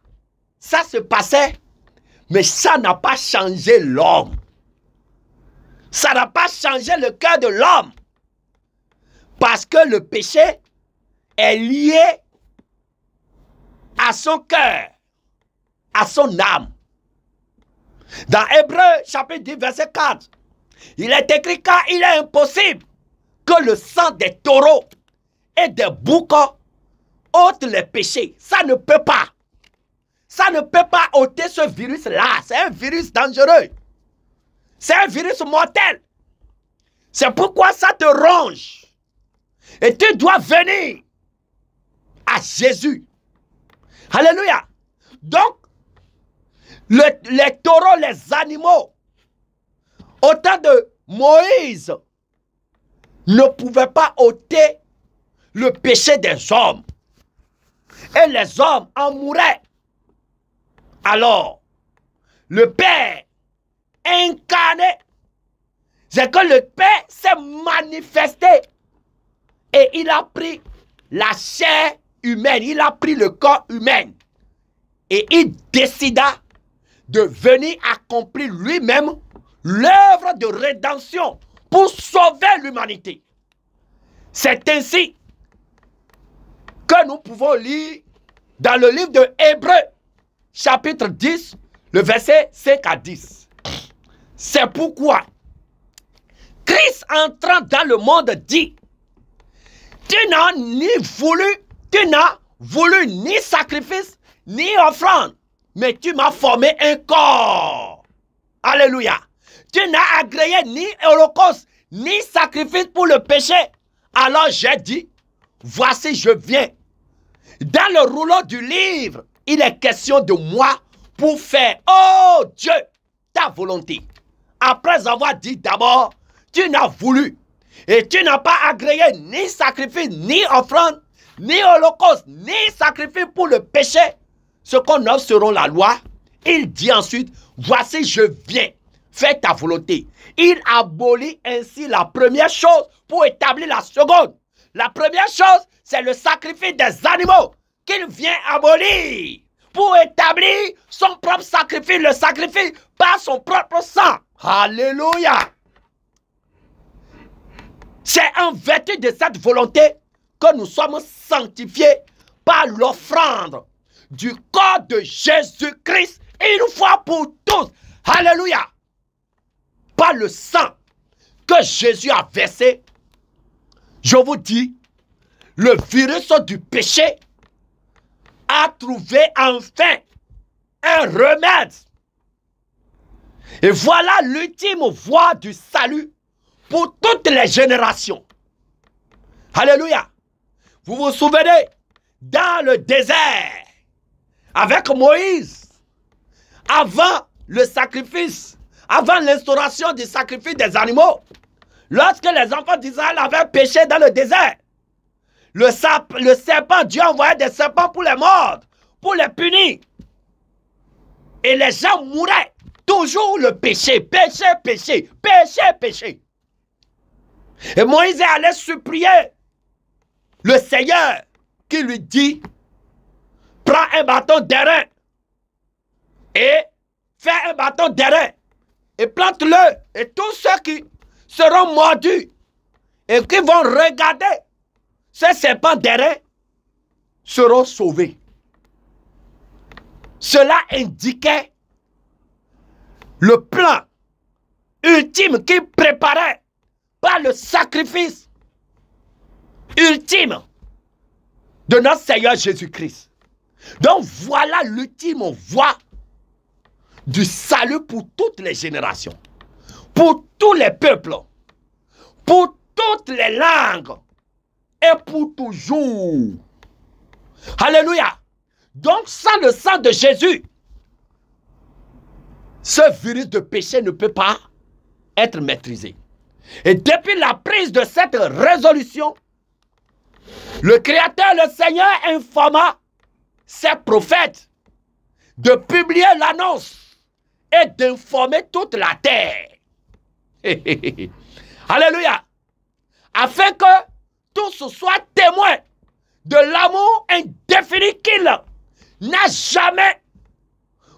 ça se passait, mais ça n'a pas changé l'homme. Ça n'a pas changé le cœur de l'homme. Parce que le péché est lié à son cœur, à son âme. Dans Hébreu chapitre 10, verset 4, il est écrit car il est impossible que le sang des taureaux et des boucs ôte les péchés. Ça ne peut pas. Ça ne peut pas ôter ce virus-là. C'est un virus dangereux. C'est un virus mortel. C'est pourquoi ça te ronge. Et tu dois venir à Jésus. Alléluia. Donc, les taureaux, les animaux, autant de Moïse, ne pouvaient pas ôter le péché des hommes et les hommes en mouraient. Alors, le Père incarné, c'est que le Père s'est manifesté et il a pris la chair humaine, il a pris le corps humain et il décida de venir accomplir lui-même l'œuvre de rédemption pour sauver l'humanité. C'est ainsi que nous pouvons lire dans le livre de Hébreu, chapitre 10, le verset 5 à 10. C'est pourquoi Christ entrant dans le monde dit, tu n'as ni voulu, tu n'as voulu ni sacrifice, ni offrande, mais tu m'as formé un corps. Alléluia. Tu n'as agréé ni holocauste, ni sacrifice pour le péché. Alors j'ai dit, voici je viens dans le rouleau du livre, il est question de moi pour faire, oh Dieu, ta volonté. Après avoir dit d'abord, tu n'as voulu et tu n'as pas agréé ni sacrifice, ni offrande, ni holocauste, ni sacrifice pour le péché, ce qu'on offre selon la loi. Il dit ensuite, voici je viens, fais ta volonté. Il abolit ainsi la première chose pour établir la seconde. La première chose, c'est le sacrifice des animaux qu'il vient abolir pour établir son propre sacrifice, le sacrifice par son propre sang. Alléluia. C'est en vertu de cette volonté que nous sommes sanctifiés par l'offrande du corps de Jésus-Christ une fois pour tous. Alléluia. Par le sang que Jésus a versé, je vous dis, le virus du péché a trouvé enfin un remède. Et voilà l'ultime voie du salut pour toutes les générations. Alléluia. Vous vous souvenez, dans le désert, avec Moïse, avant le sacrifice, avant l'instauration du sacrifice des animaux, lorsque les enfants d'Israël avaient péché dans le désert, le, sap, le serpent, Dieu envoyait des serpents pour les mordre, pour les punir. Et les gens mouraient. Toujours le péché, péché, péché, péché, péché. Et Moïse est allé supplier le Seigneur qui lui dit, prends un bâton d'airain et fais un bâton d'airain et plante-le. Et tous ceux qui seront mordus et qui vont regarder ces serpents seront sauvés. Cela indiquait le plan ultime qui préparait par le sacrifice ultime de notre Seigneur Jésus-Christ. Donc voilà l'ultime voie du salut pour toutes les générations, pour tous les peuples, pour toutes les langues et pour toujours. Alléluia. Donc sans le sang de Jésus, ce virus de péché ne peut pas être maîtrisé. Et depuis la prise de cette résolution, le Créateur, le Seigneur informa ses prophètes de publier l'annonce et d'informer toute la terre. Alléluia. Afin que ce soit témoin de l'amour indéfini qu'il n'a jamais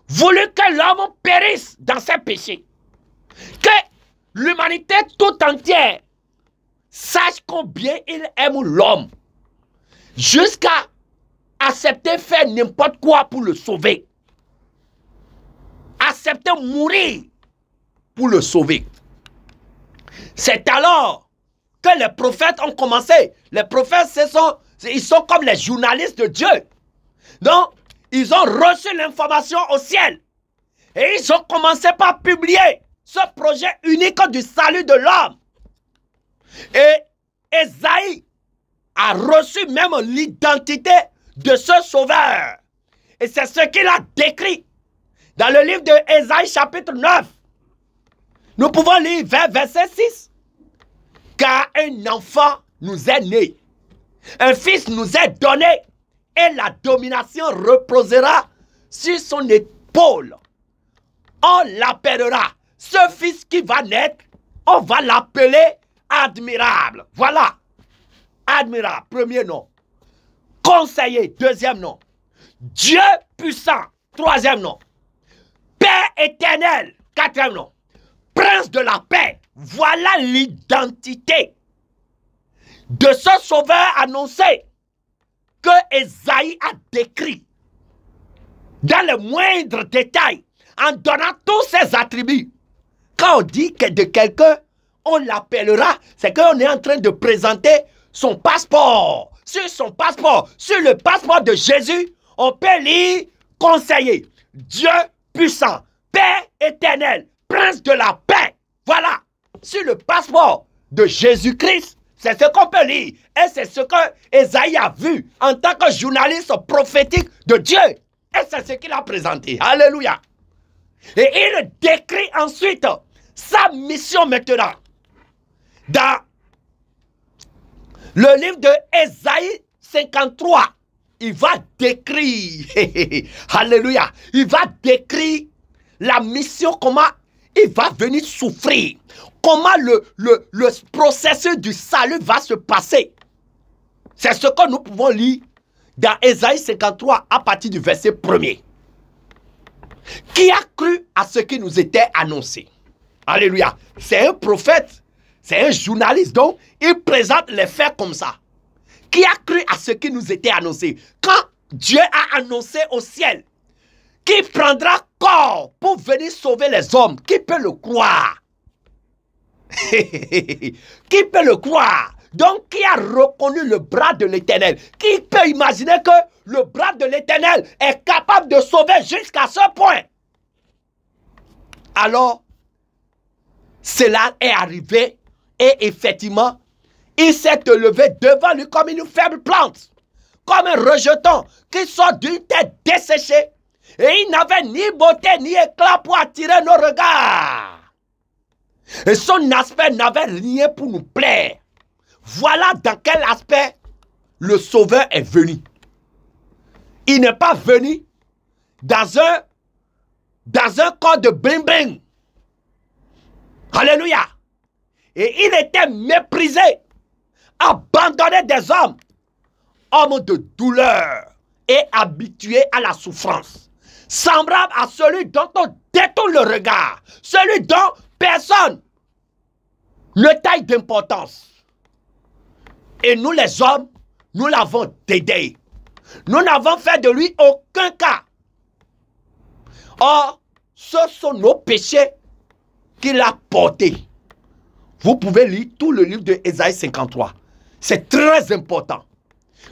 voulu que l'homme périsse dans ses péchés. Que l'humanité tout entière sache combien il aime l'homme. Jusqu'à accepter faire n'importe quoi pour le sauver. Accepter mourir pour le sauver. C'est alors que les prophètes ont commencé. Les prophètes, ils sont comme les journalistes de Dieu. Donc, ils ont reçu l'information au ciel. Et ils ont commencé par publier ce projet unique du salut de l'homme. Et Esaïe a reçu même l'identité de ce sauveur. Et c'est ce qu'il a décrit dans le livre de Esaïe chapitre 9. Nous pouvons lire verset 6. Car un enfant nous est né, un fils nous est donné, et la domination reposera sur son épaule. On l'appellera, ce fils qui va naître, on va l'appeler admirable. Voilà, admirable, premier nom. Conseiller, deuxième nom. Dieu puissant, troisième nom. Père éternel, quatrième nom. Prince de la paix, voilà l'identité de ce sauveur annoncé que Esaïe a décrit dans le moindre détail en donnant tous ses attributs. Quand on dit que de quelqu'un, on l'appellera, c'est qu'on est en train de présenter son passeport. Sur son passeport, sur le passeport de Jésus, on peut lire conseiller, Dieu puissant, Paix éternelle, Prince de la paix. Voilà sur le passeport de Jésus-Christ. C'est ce qu'on peut lire. Et c'est ce que Esaïe a vu en tant que journaliste prophétique de Dieu. Et c'est ce qu'il a présenté. Alléluia. Et il décrit ensuite sa mission maintenant dans le livre de Esaïe 53. Il va décrire, alléluia, il va décrire la mission, comment il va venir souffrir, comment le, processus du salut va se passer. C'est ce que nous pouvons lire dans Ésaïe 53 à partir du verset 1 Qui a cru à ce qui nous était annoncé Alléluia. C'est un prophète, c'est un journaliste, donc il présente les faits comme ça. Qui a cru à ce qui nous était annoncé Quand Dieu a annoncé au ciel qui prendra corps pour venir sauver les hommes, qui peut le croire qui peut le croire donc, qui a reconnu le bras de l'Éternel Qui peut imaginer que le bras de l'Éternel est capable de sauver jusqu'à ce point Alors, cela est arrivé et effectivement, il s'est levé devant lui comme une faible plante, comme un rejeton qui sort d'une tête desséchée. Et il n'avait ni beauté ni éclat pour attirer nos regards. Et son aspect n'avait rien pour nous plaire. Voilà dans quel aspect le Sauveur est venu. Il n'est pas venu dans un, dans un corps de bing Alléluia. Et il était méprisé, abandonné des hommes, homme de douleur et habitué à la souffrance. Semblable à celui dont on détourne le regard, celui dont Personne ne taille d'importance. Et nous les hommes, nous l'avons dédé. Nous n'avons fait de lui aucun cas. Or, ce sont nos péchés qu'il a portés. Vous pouvez lire tout le livre de Ésaïe 53. C'est très important.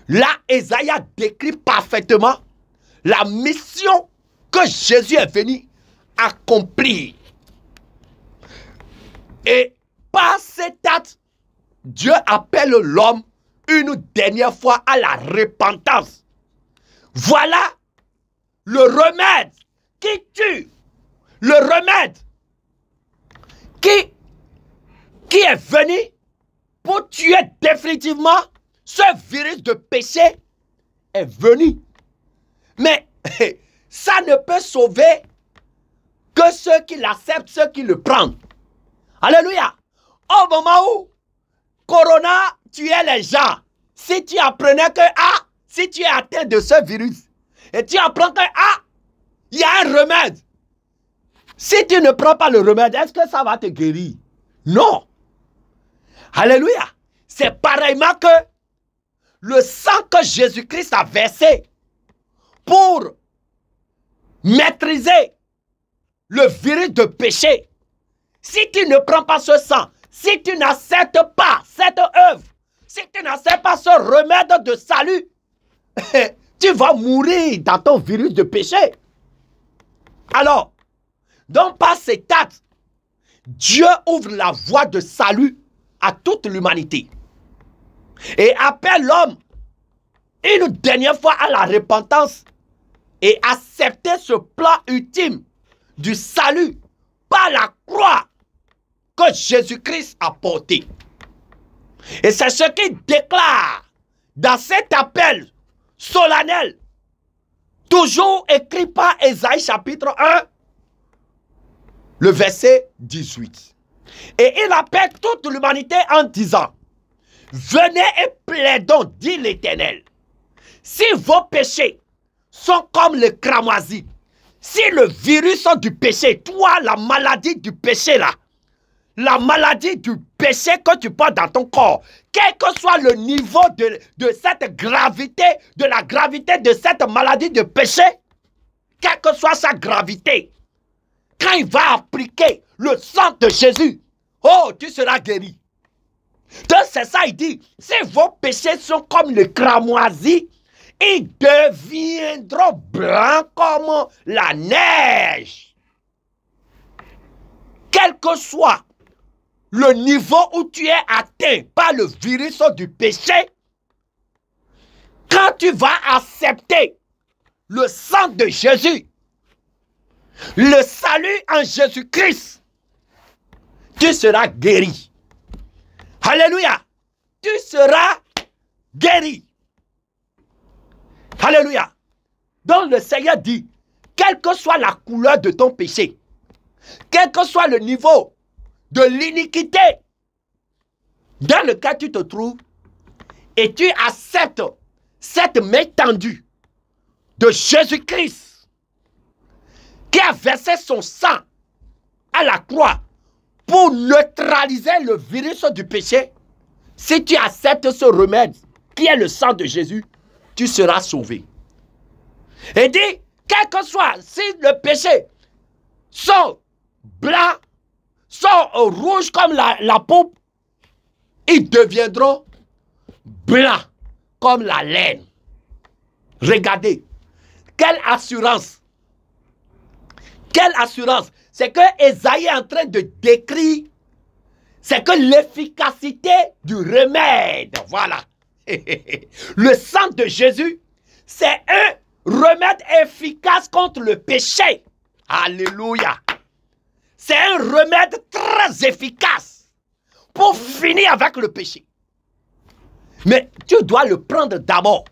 Là, Ésaïe décrit parfaitement la mission que Jésus est venu accomplir. Et par cet acte, Dieu appelle l'homme une dernière fois à la repentance. Voilà le remède qui tue. Le remède qui, qui est venu pour tuer définitivement ce virus de péché est venu. Mais ça ne peut sauver que ceux qui l'acceptent, ceux qui le prennent. Alléluia. Au moment où Corona tuait les gens, si tu apprenais que, ah, si tu es atteint de ce virus, et tu apprends que, ah, il y a un remède. Si tu ne prends pas le remède, est-ce que ça va te guérir Non. Alléluia. C'est pareillement que le sang que Jésus-Christ a versé pour maîtriser le virus de péché si tu ne prends pas ce sang, si tu n'acceptes pas cette œuvre, si tu n'acceptes pas ce remède de salut, tu vas mourir dans ton virus de péché. Alors, donc pas ces Dieu ouvre la voie de salut à toute l'humanité et appelle l'homme une dernière fois à la repentance et accepter ce plan ultime du salut par la croix que Jésus-Christ a porté. Et c'est ce qu'il déclare dans cet appel solennel, toujours écrit par Esaïe. chapitre 1, le verset 18. Et il appelle toute l'humanité en disant, venez et plaidons, dit l'Éternel. Si vos péchés sont comme le cramoisi, si le virus sont du péché, toi, la maladie du péché là, la maladie du péché que tu portes dans ton corps, quel que soit le niveau de, cette gravité, de la gravité de cette maladie de péché, quelle que soit sa gravité, quand il va appliquer le sang de Jésus, oh, tu seras guéri. Donc c'est ça, il dit, si vos péchés sont comme le cramoisi, ils deviendront blancs comme la neige. Quel que soit le niveau où tu es atteint par le virus du péché, quand tu vas accepter le sang de Jésus, le salut en Jésus-Christ, tu seras guéri. Alléluia. Tu seras guéri. Alléluia. Donc le Seigneur dit, quelle que soit la couleur de ton péché, quel que soit le niveau de l'iniquité dans lequel tu te trouves et tu acceptes cette main tendue de Jésus-Christ qui a versé son sang à la croix pour neutraliser le virus du péché, si tu acceptes ce remède qui est le sang de Jésus, tu seras sauvé. Et dit, quel que soit, si le péché sont blanc sont rouges comme la, poupe, ils deviendront blancs comme la laine. Regardez, quelle assurance. Quelle assurance. C'est que Esaïe est en train de décrire, c'est que l'efficacité du remède. Voilà. le sang de Jésus, c'est un remède efficace contre le péché. Alléluia c'est un remède très efficace pour finir avec le péché. Mais tu dois le prendre d'abord.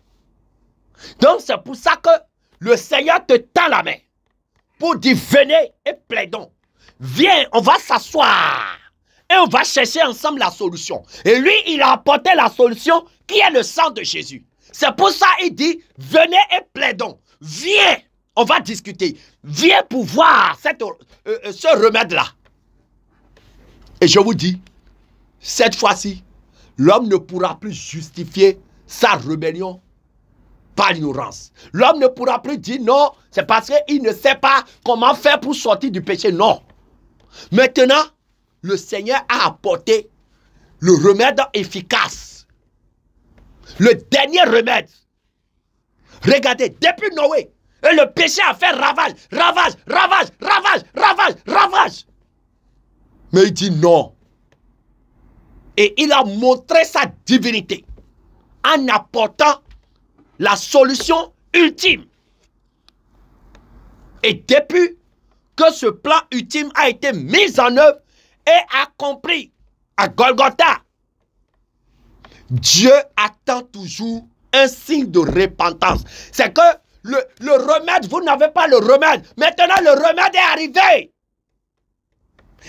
Donc c'est pour ça que le Seigneur te tend la main pour dire venez et plaidons. Viens, on va s'asseoir et on va chercher ensemble la solution. Et lui, il a apporté la solution qui est le sang de Jésus. C'est pour ça qu'il dit venez et plaidons. Viens, on va discuter. Viens pour voir euh, euh, ce remède-là. Et je vous dis, cette fois-ci, l'homme ne pourra plus justifier sa rébellion par l'ignorance. L'homme ne pourra plus dire non, c'est parce qu'il ne sait pas comment faire pour sortir du péché. Non. Maintenant, le Seigneur a apporté le remède efficace. Le dernier remède. Regardez, depuis Noé, et le péché a fait ravage, ravage, ravage, ravage, ravage, ravage. Mais il dit non. Et il a montré sa divinité en apportant la solution ultime. Et depuis que ce plan ultime a été mis en œuvre et accompli à Golgotha, Dieu attend toujours un signe de repentance. C'est que le, remède, vous n'avez pas le remède. Maintenant, le remède est arrivé.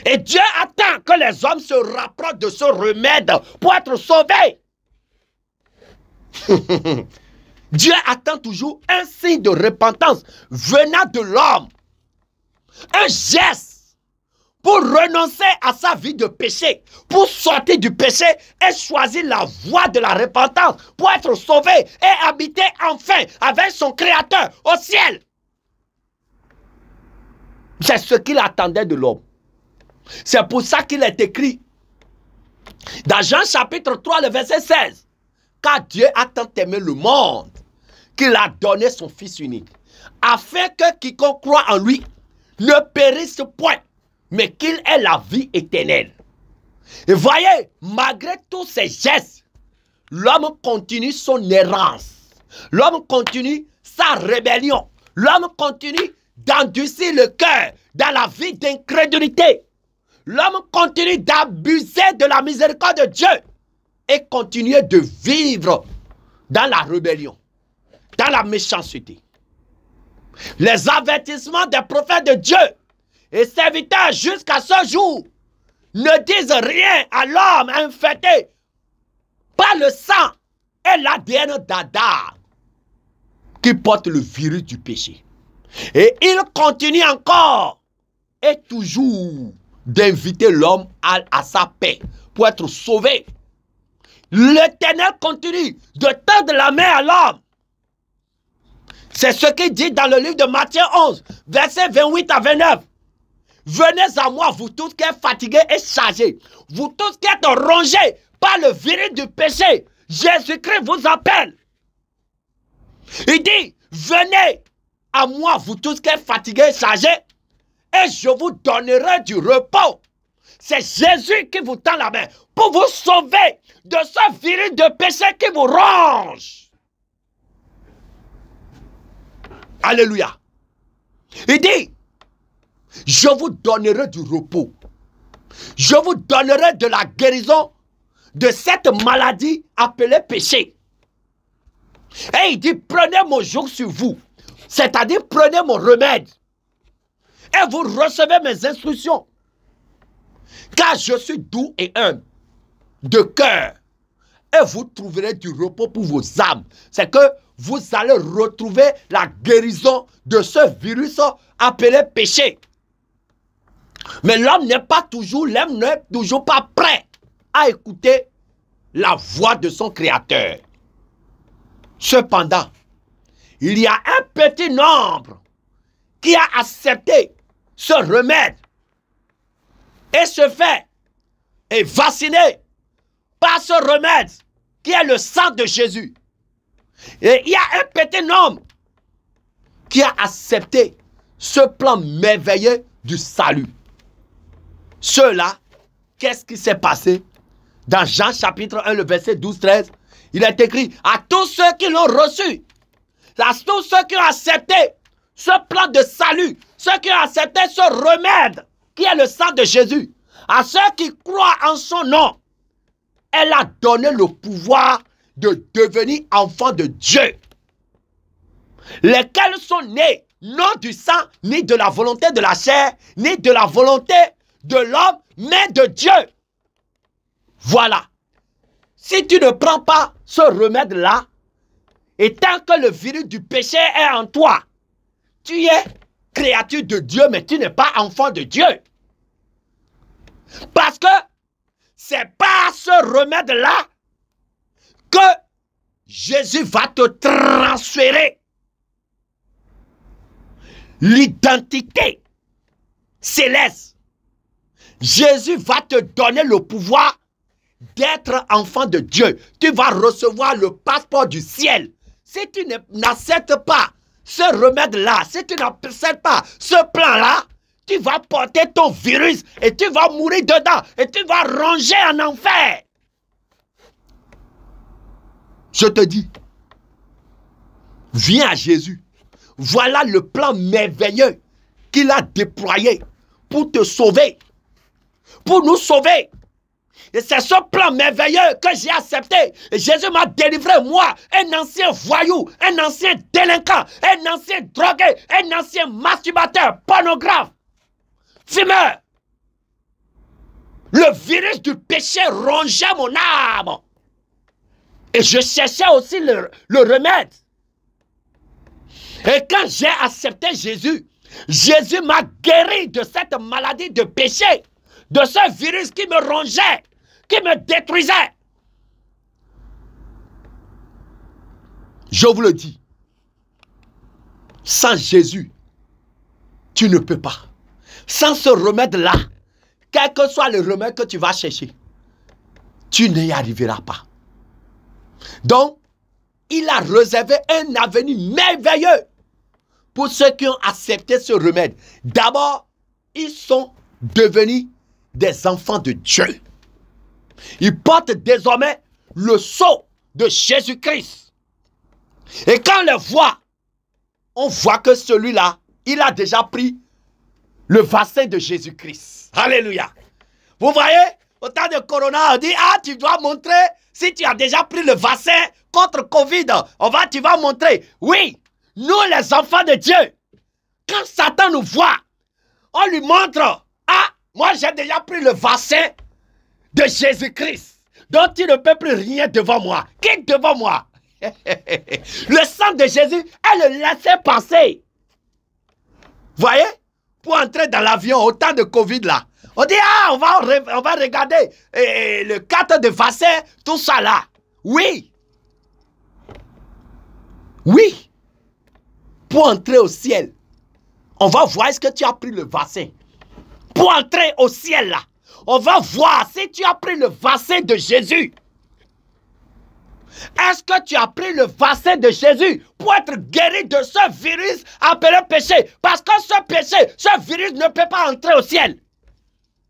Et Dieu attend que les hommes se rapprochent de ce remède pour être sauvés. Dieu attend toujours un signe de repentance venant de l'homme. Un geste pour renoncer à sa vie de péché, pour sortir du péché et choisir la voie de la repentance, pour être sauvé et habiter enfin avec son Créateur au ciel. C'est ce qu'il attendait de l'homme. C'est pour ça qu'il est écrit dans Jean chapitre 3, le verset 16, car Dieu a tant aimé le monde qu'il a donné son Fils unique, afin que quiconque croit en lui ne périsse point, mais qu'il est la vie éternelle. Et voyez, malgré tous ces gestes, l'homme continue son errance. L'homme continue sa rébellion. L'homme continue d'endurcir le cœur dans la vie d'incrédulité. L'homme continue d'abuser de la miséricorde de Dieu et continue de vivre dans la rébellion, dans la méchanceté. Les avertissements des prophètes de Dieu et serviteurs jusqu'à ce jour ne disent rien à l'homme infecté par le sang et l'ADN d'Adam qui porte le virus du péché. Et il continue encore et toujours d'inviter l'homme à, à, sa paix pour être sauvé. L'Éternel continue de tendre la main à l'homme. C'est ce qu'il dit dans le livre de Matthieu 11, versets 28 à 29. Venez à moi, vous tous qui êtes fatigués et chargés, vous tous qui êtes rongés par le virus du péché. Jésus-Christ vous appelle. Il dit, venez à moi, vous tous qui êtes fatigués et chargés, et je vous donnerai du repos. C'est Jésus qui vous tend la main pour vous sauver de ce virus de péché qui vous ronge. Alléluia. Il dit, je vous donnerai du repos. Je vous donnerai de la guérison de cette maladie appelée péché. Et il dit, prenez mon joug sur vous. C'est-à-dire, prenez mon remède. Et vous recevez mes instructions. Car je suis doux et humble de cœur. Et vous trouverez du repos pour vos âmes. C'est que vous allez retrouver la guérison de ce virus appelé péché. Mais l'homme n'est pas toujours, l'homme n'est toujours pas prêt à écouter la voix de son créateur. Cependant, il y a un petit nombre qui a accepté ce remède et se fait et vacciné par ce remède qui est le sang de Jésus. Et il y a un petit nombre qui a accepté ce plan merveilleux du salut. Cela, qu'est-ce qui s'est passé Dans Jean chapitre 1, le verset 12-13, il est écrit à tous ceux qui l'ont reçu, à tous ceux qui ont accepté ce plan de salut, ceux qui ont accepté ce remède qui est le sang de Jésus, à ceux qui croient en son nom, elle a donné le pouvoir de devenir enfants de Dieu, lesquels sont nés non du sang, ni de la volonté de la chair, ni de la volonté de l'homme, mais de Dieu. Voilà. Si tu ne prends pas ce remède-là, et tant que le virus du péché est en toi, tu es créature de Dieu, mais tu n'es pas enfant de Dieu. Parce que c'est par ce remède-là que Jésus va te transférer l'identité céleste Jésus va te donner le pouvoir d'être enfant de Dieu. Tu vas recevoir le passeport du ciel. Si tu n'acceptes pas ce remède-là, si tu n'acceptes pas ce plan-là, tu vas porter ton virus et tu vas mourir dedans et tu vas ranger en enfer. Je te dis, viens à Jésus. Voilà le plan merveilleux qu'il a déployé pour te sauver pour nous sauver. Et c'est ce plan merveilleux que j'ai accepté. Jésus m'a délivré, moi, un ancien voyou, un ancien délinquant, un ancien drogué, un ancien masturbateur, pornographe, fumeur. Le virus du péché rongeait mon âme. Et je cherchais aussi le, le remède. Et quand j'ai accepté Jésus, Jésus m'a guéri de cette maladie de péché de ce virus qui me rongeait, qui me détruisait. Je vous le dis, sans Jésus, tu ne peux pas. Sans ce remède-là, quel que soit le remède que tu vas chercher, tu n'y arriveras pas. Donc, il a réservé un avenir merveilleux pour ceux qui ont accepté ce remède. D'abord, ils sont devenus des enfants de Dieu. Ils portent désormais le sceau de Jésus-Christ. Et quand on les voit, on voit que celui-là, il a déjà pris le vaccin de Jésus-Christ. Alléluia. Vous voyez, au temps de Corona, on dit, ah, tu dois montrer si tu as déjà pris le vaccin contre Covid. On va, tu vas montrer. Oui, nous, les enfants de Dieu, quand Satan nous voit, on lui montre, ah, moi, j'ai déjà pris le vaccin de Jésus-Christ, Donc, tu ne peux plus rien devant moi. Qui devant moi Le sang de Jésus elle le laisser passer. Voyez Pour entrer dans l'avion, au temps de Covid là. On dit, ah, on va, on va regarder eh, eh, le 4 de vaccin, tout ça là. Oui. Oui. Pour entrer au ciel, on va voir est-ce que tu as pris le vaccin pour entrer au ciel là. On va voir si tu as pris le vaccin de Jésus. Est-ce que tu as pris le vaccin de Jésus pour être guéri de ce virus appelé péché Parce que ce péché, ce virus ne peut pas entrer au ciel.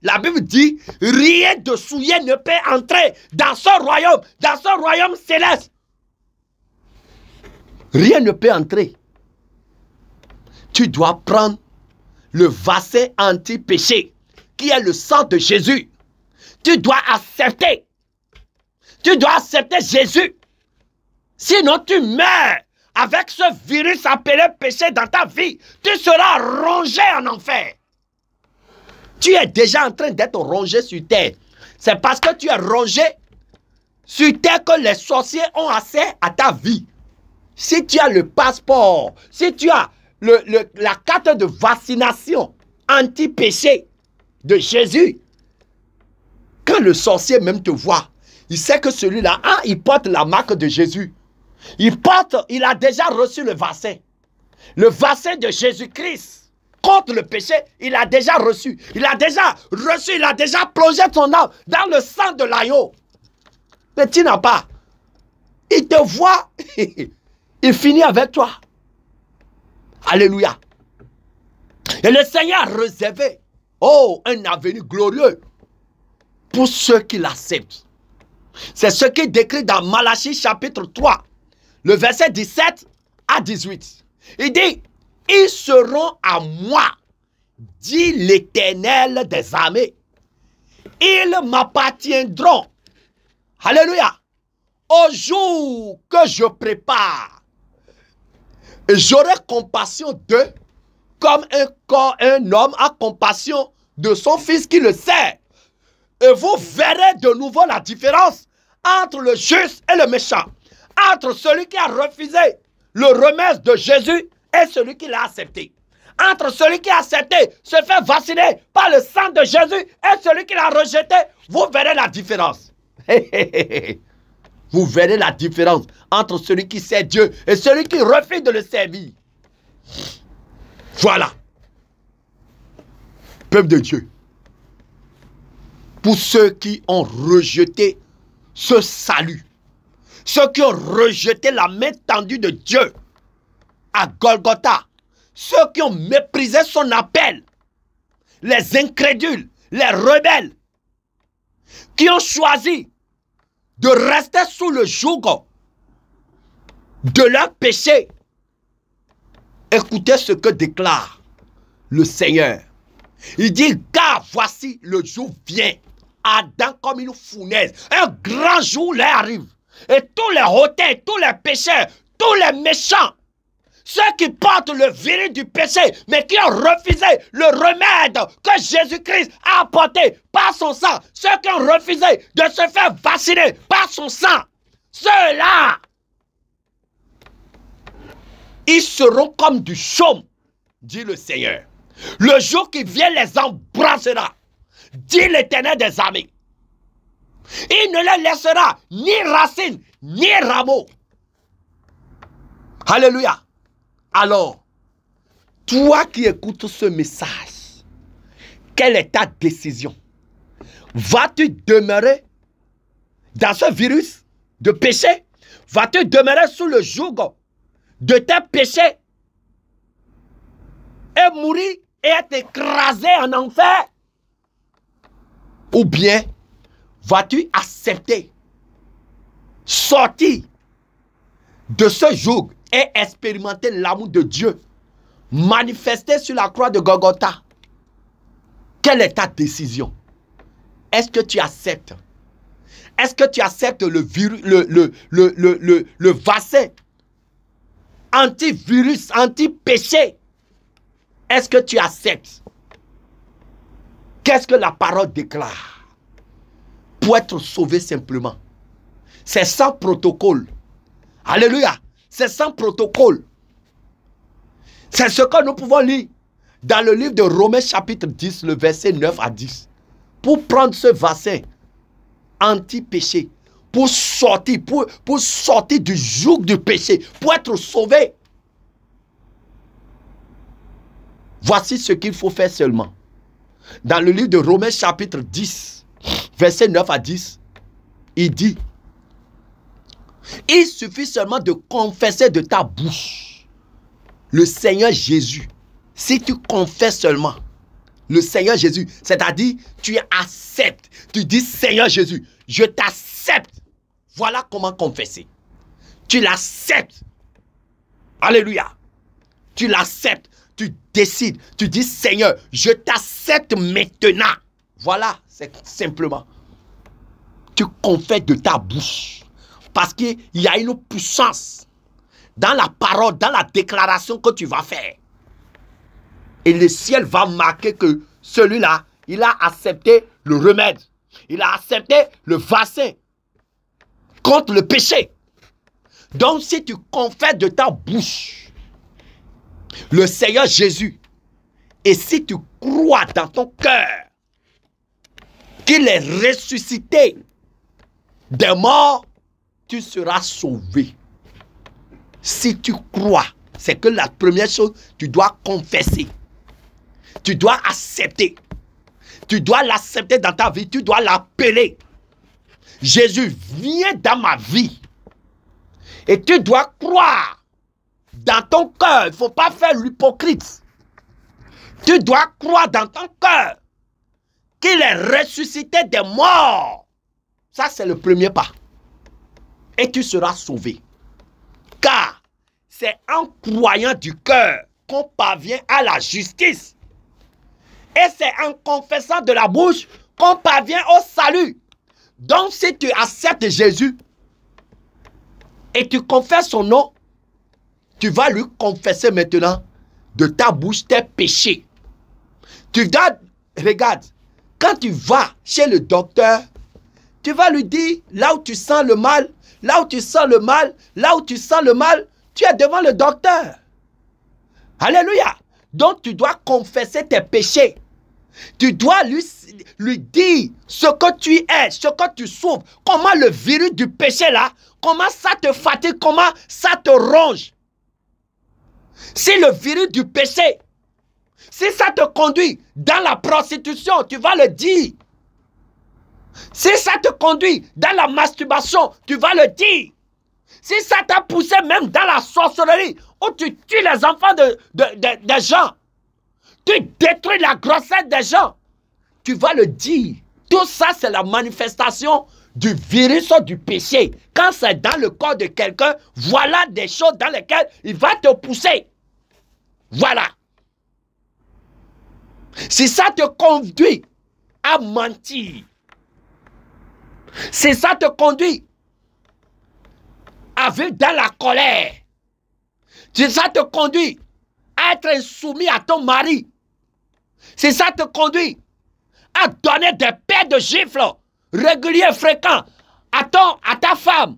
La Bible dit, rien de souillé ne peut entrer dans ce royaume, dans ce royaume céleste. Rien ne peut entrer. Tu dois prendre le vaccin anti-péché, qui est le sang de Jésus. Tu dois accepter. Tu dois accepter Jésus. Sinon, tu meurs avec ce virus appelé péché dans ta vie. Tu seras rongé en enfer. Tu es déjà en train d'être rongé sur terre. C'est parce que tu es rongé sur terre que les sorciers ont accès à ta vie. Si tu as le passeport, si tu as la carte de vaccination anti-péché de Jésus, quand le sorcier même te voit, il sait que celui-là, ah, il porte la marque de Jésus. Il porte, il a déjà reçu le vaccin. Le vaccin de Jésus-Christ contre le péché, il a déjà reçu. Il a déjà reçu, il a déjà plongé son âme dans le sang de l'agneau. Mais tu n'as pas. Il te voit, il finit avec toi. Alléluia. Et le Seigneur a réservé, oh, un avenir glorieux pour ceux qui l'acceptent. C'est ce qu'il décrit dans Malachie chapitre 3, le verset 17 à 18. Il dit, ils seront à moi, dit l'Éternel des armées. Ils m'appartiendront. Alléluia. Au jour que je prépare J'aurai compassion d'eux comme un, homme a compassion de son fils qui le sert. Et vous verrez de nouveau la différence entre le juste et le méchant, entre celui qui a refusé le remède de Jésus et celui qui l'a accepté. Entre celui qui a accepté, se fait vacciner par le sang de Jésus et celui qui l'a rejeté, vous verrez la différence. Vous verrez la différence entre celui qui sait Dieu et celui qui refuse de le servir. Voilà. Peuple de Dieu. Pour ceux qui ont rejeté ce salut, ceux qui ont rejeté la main tendue de Dieu à Golgotha, ceux qui ont méprisé son appel, les incrédules, les rebelles, qui ont choisi de rester sous le joug de leur péché. Écoutez ce que déclare le Seigneur. Il dit, car voici le jour vient, Adam comme une fournaise. Un grand jour leur arrive. Et tous les hôtels, tous les pécheurs, tous les méchants ceux qui portent le virus du péché, mais qui ont refusé le remède que Jésus-Christ a apporté par son sang, ceux qui ont refusé de se faire vacciner par son sang, ceux-là, ils seront comme du chaume, dit le Seigneur. Le jour qui vient les embrassera, dit l'Éternel des armées. Il ne les laissera ni racine, ni rameaux Alléluia. Alors, toi qui écoutes ce message, quelle est ta décision Vas-tu demeurer dans ce virus de péché Vas-tu demeurer sous le joug de tes péchés et mourir et être écrasé en enfer Ou bien vas-tu accepter sortir de ce joug et expérimenter l'amour de Dieu manifesté sur la croix de Gogota. quelle est ta décision Est-ce que tu acceptes Est-ce que tu acceptes le, virus, le, le, le vaccin antivirus anti-péché Est-ce que tu acceptes Qu'est-ce que la parole déclare Pour être sauvé simplement. C'est sans protocole. Alléluia. C'est sans protocole. C'est ce que nous pouvons lire dans le livre de Romains chapitre 10, le verset 9 à 10. Pour prendre ce vaccin anti-péché, pour sortir, pour, pour sortir du joug du péché, pour être sauvé. Voici ce qu'il faut faire seulement. Dans le livre de Romains chapitre 10, verset 9 à 10, il dit, il suffit seulement de confesser de ta bouche le Seigneur Jésus. Si tu confesses seulement le Seigneur Jésus, c'est-à-dire tu acceptes, tu dis Seigneur Jésus, je t'accepte. Voilà comment confesser. Tu l'acceptes. Alléluia. Tu l'acceptes. Tu décides. Tu dis Seigneur, je t'accepte maintenant. Voilà, c'est simplement. Tu confesses de ta bouche parce qu'il y a une puissance dans la parole, dans la déclaration que tu vas faire. Et le ciel va marquer que celui-là, il a accepté le remède. Il a accepté le vaccin contre le péché. Donc si tu confesses de ta bouche le Seigneur Jésus, et si tu crois dans ton cœur qu'il est ressuscité des morts, tu seras sauvé. Si tu crois, c'est que la première chose, tu dois confesser. Tu dois accepter. Tu dois l'accepter dans ta vie. Tu dois l'appeler. Jésus, vient dans ma vie. Et tu dois croire dans ton cœur. Il ne faut pas faire l'hypocrite. Tu dois croire dans ton cœur qu'il est ressuscité des morts. Ça, c'est le premier pas et tu seras sauvé. Car c'est en croyant du cœur qu'on parvient à la justice. Et c'est en confessant de la bouche qu'on parvient au salut. Donc si tu acceptes Jésus et tu confesses son nom, tu vas lui confesser maintenant de ta bouche tes péchés. Tu dois, regarde, quand tu vas chez le docteur, tu vas lui dire là où tu sens le mal, là où tu sens le mal, là où tu sens le mal, tu es devant le docteur. Alléluia. Donc tu dois confesser tes péchés. Tu dois lui, lui dire ce que tu es, ce que tu souffres, comment le virus du péché là, comment ça te fatigue, comment ça te ronge. Si le virus du péché, si ça te conduit dans la prostitution, tu vas le dire. Si ça te conduit dans la masturbation, tu vas le dire. Si ça t'a poussé même dans la sorcellerie, où tu tues les enfants des de, gens, tu détruis la grossesse des gens, tu vas le dire. Tout ça, c'est la manifestation du virus ou du péché. Quand c'est dans le corps de quelqu'un, voilà des choses dans lesquelles il va te pousser. Voilà. Si ça te conduit à mentir, c'est ça te conduit à vivre dans la colère. C'est ça te conduit à être soumis à ton mari. C'est ça te conduit à donner des paires de gifles réguliers, fréquents à, ton, à ta femme.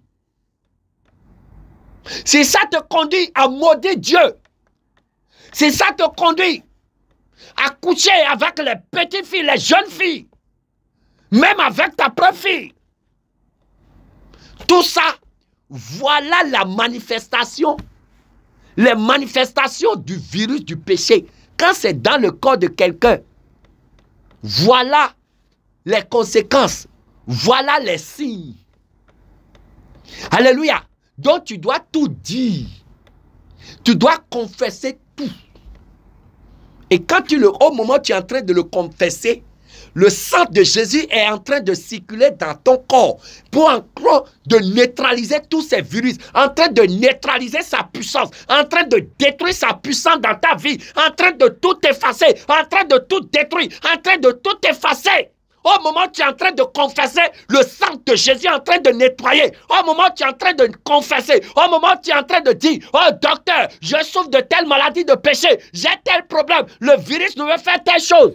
C'est ça te conduit à maudire Dieu. C'est ça te conduit à coucher avec les petites filles, les jeunes filles, même avec ta propre fille. Tout ça, voilà la manifestation, les manifestations du virus du péché. Quand c'est dans le corps de quelqu'un, voilà les conséquences, voilà les signes. Alléluia. Donc tu dois tout dire. Tu dois confesser tout. Et quand tu le, au moment où tu es en train de le confesser, le sang de Jésus est en train de circuler dans ton corps pour encore de neutraliser tous ces virus, en train de neutraliser sa puissance, en train de détruire sa puissance dans ta vie, en train de tout effacer, en train de tout détruire, en train de tout effacer. Au moment où tu es en train de confesser, le sang de Jésus est en train de nettoyer. Au moment où tu es en train de confesser, au moment où tu es en train de dire, oh docteur, je souffre de telle maladie de péché, j'ai tel problème, le virus ne veut faire telle chose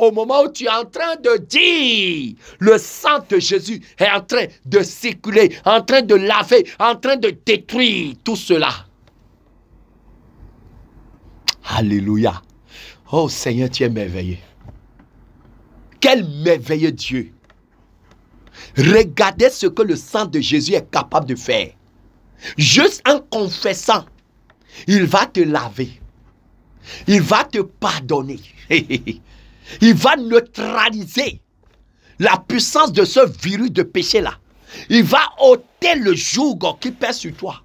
au moment où tu es en train de dire, le sang de Jésus est en train de circuler, en train de laver, en train de détruire tout cela. Alléluia. Oh Seigneur, tu es merveilleux. Quel merveilleux Dieu. Regardez ce que le sang de Jésus est capable de faire. Juste en confessant, il va te laver. Il va te pardonner. Il va neutraliser la puissance de ce virus de péché-là. Il va ôter le joug qui pèse sur toi.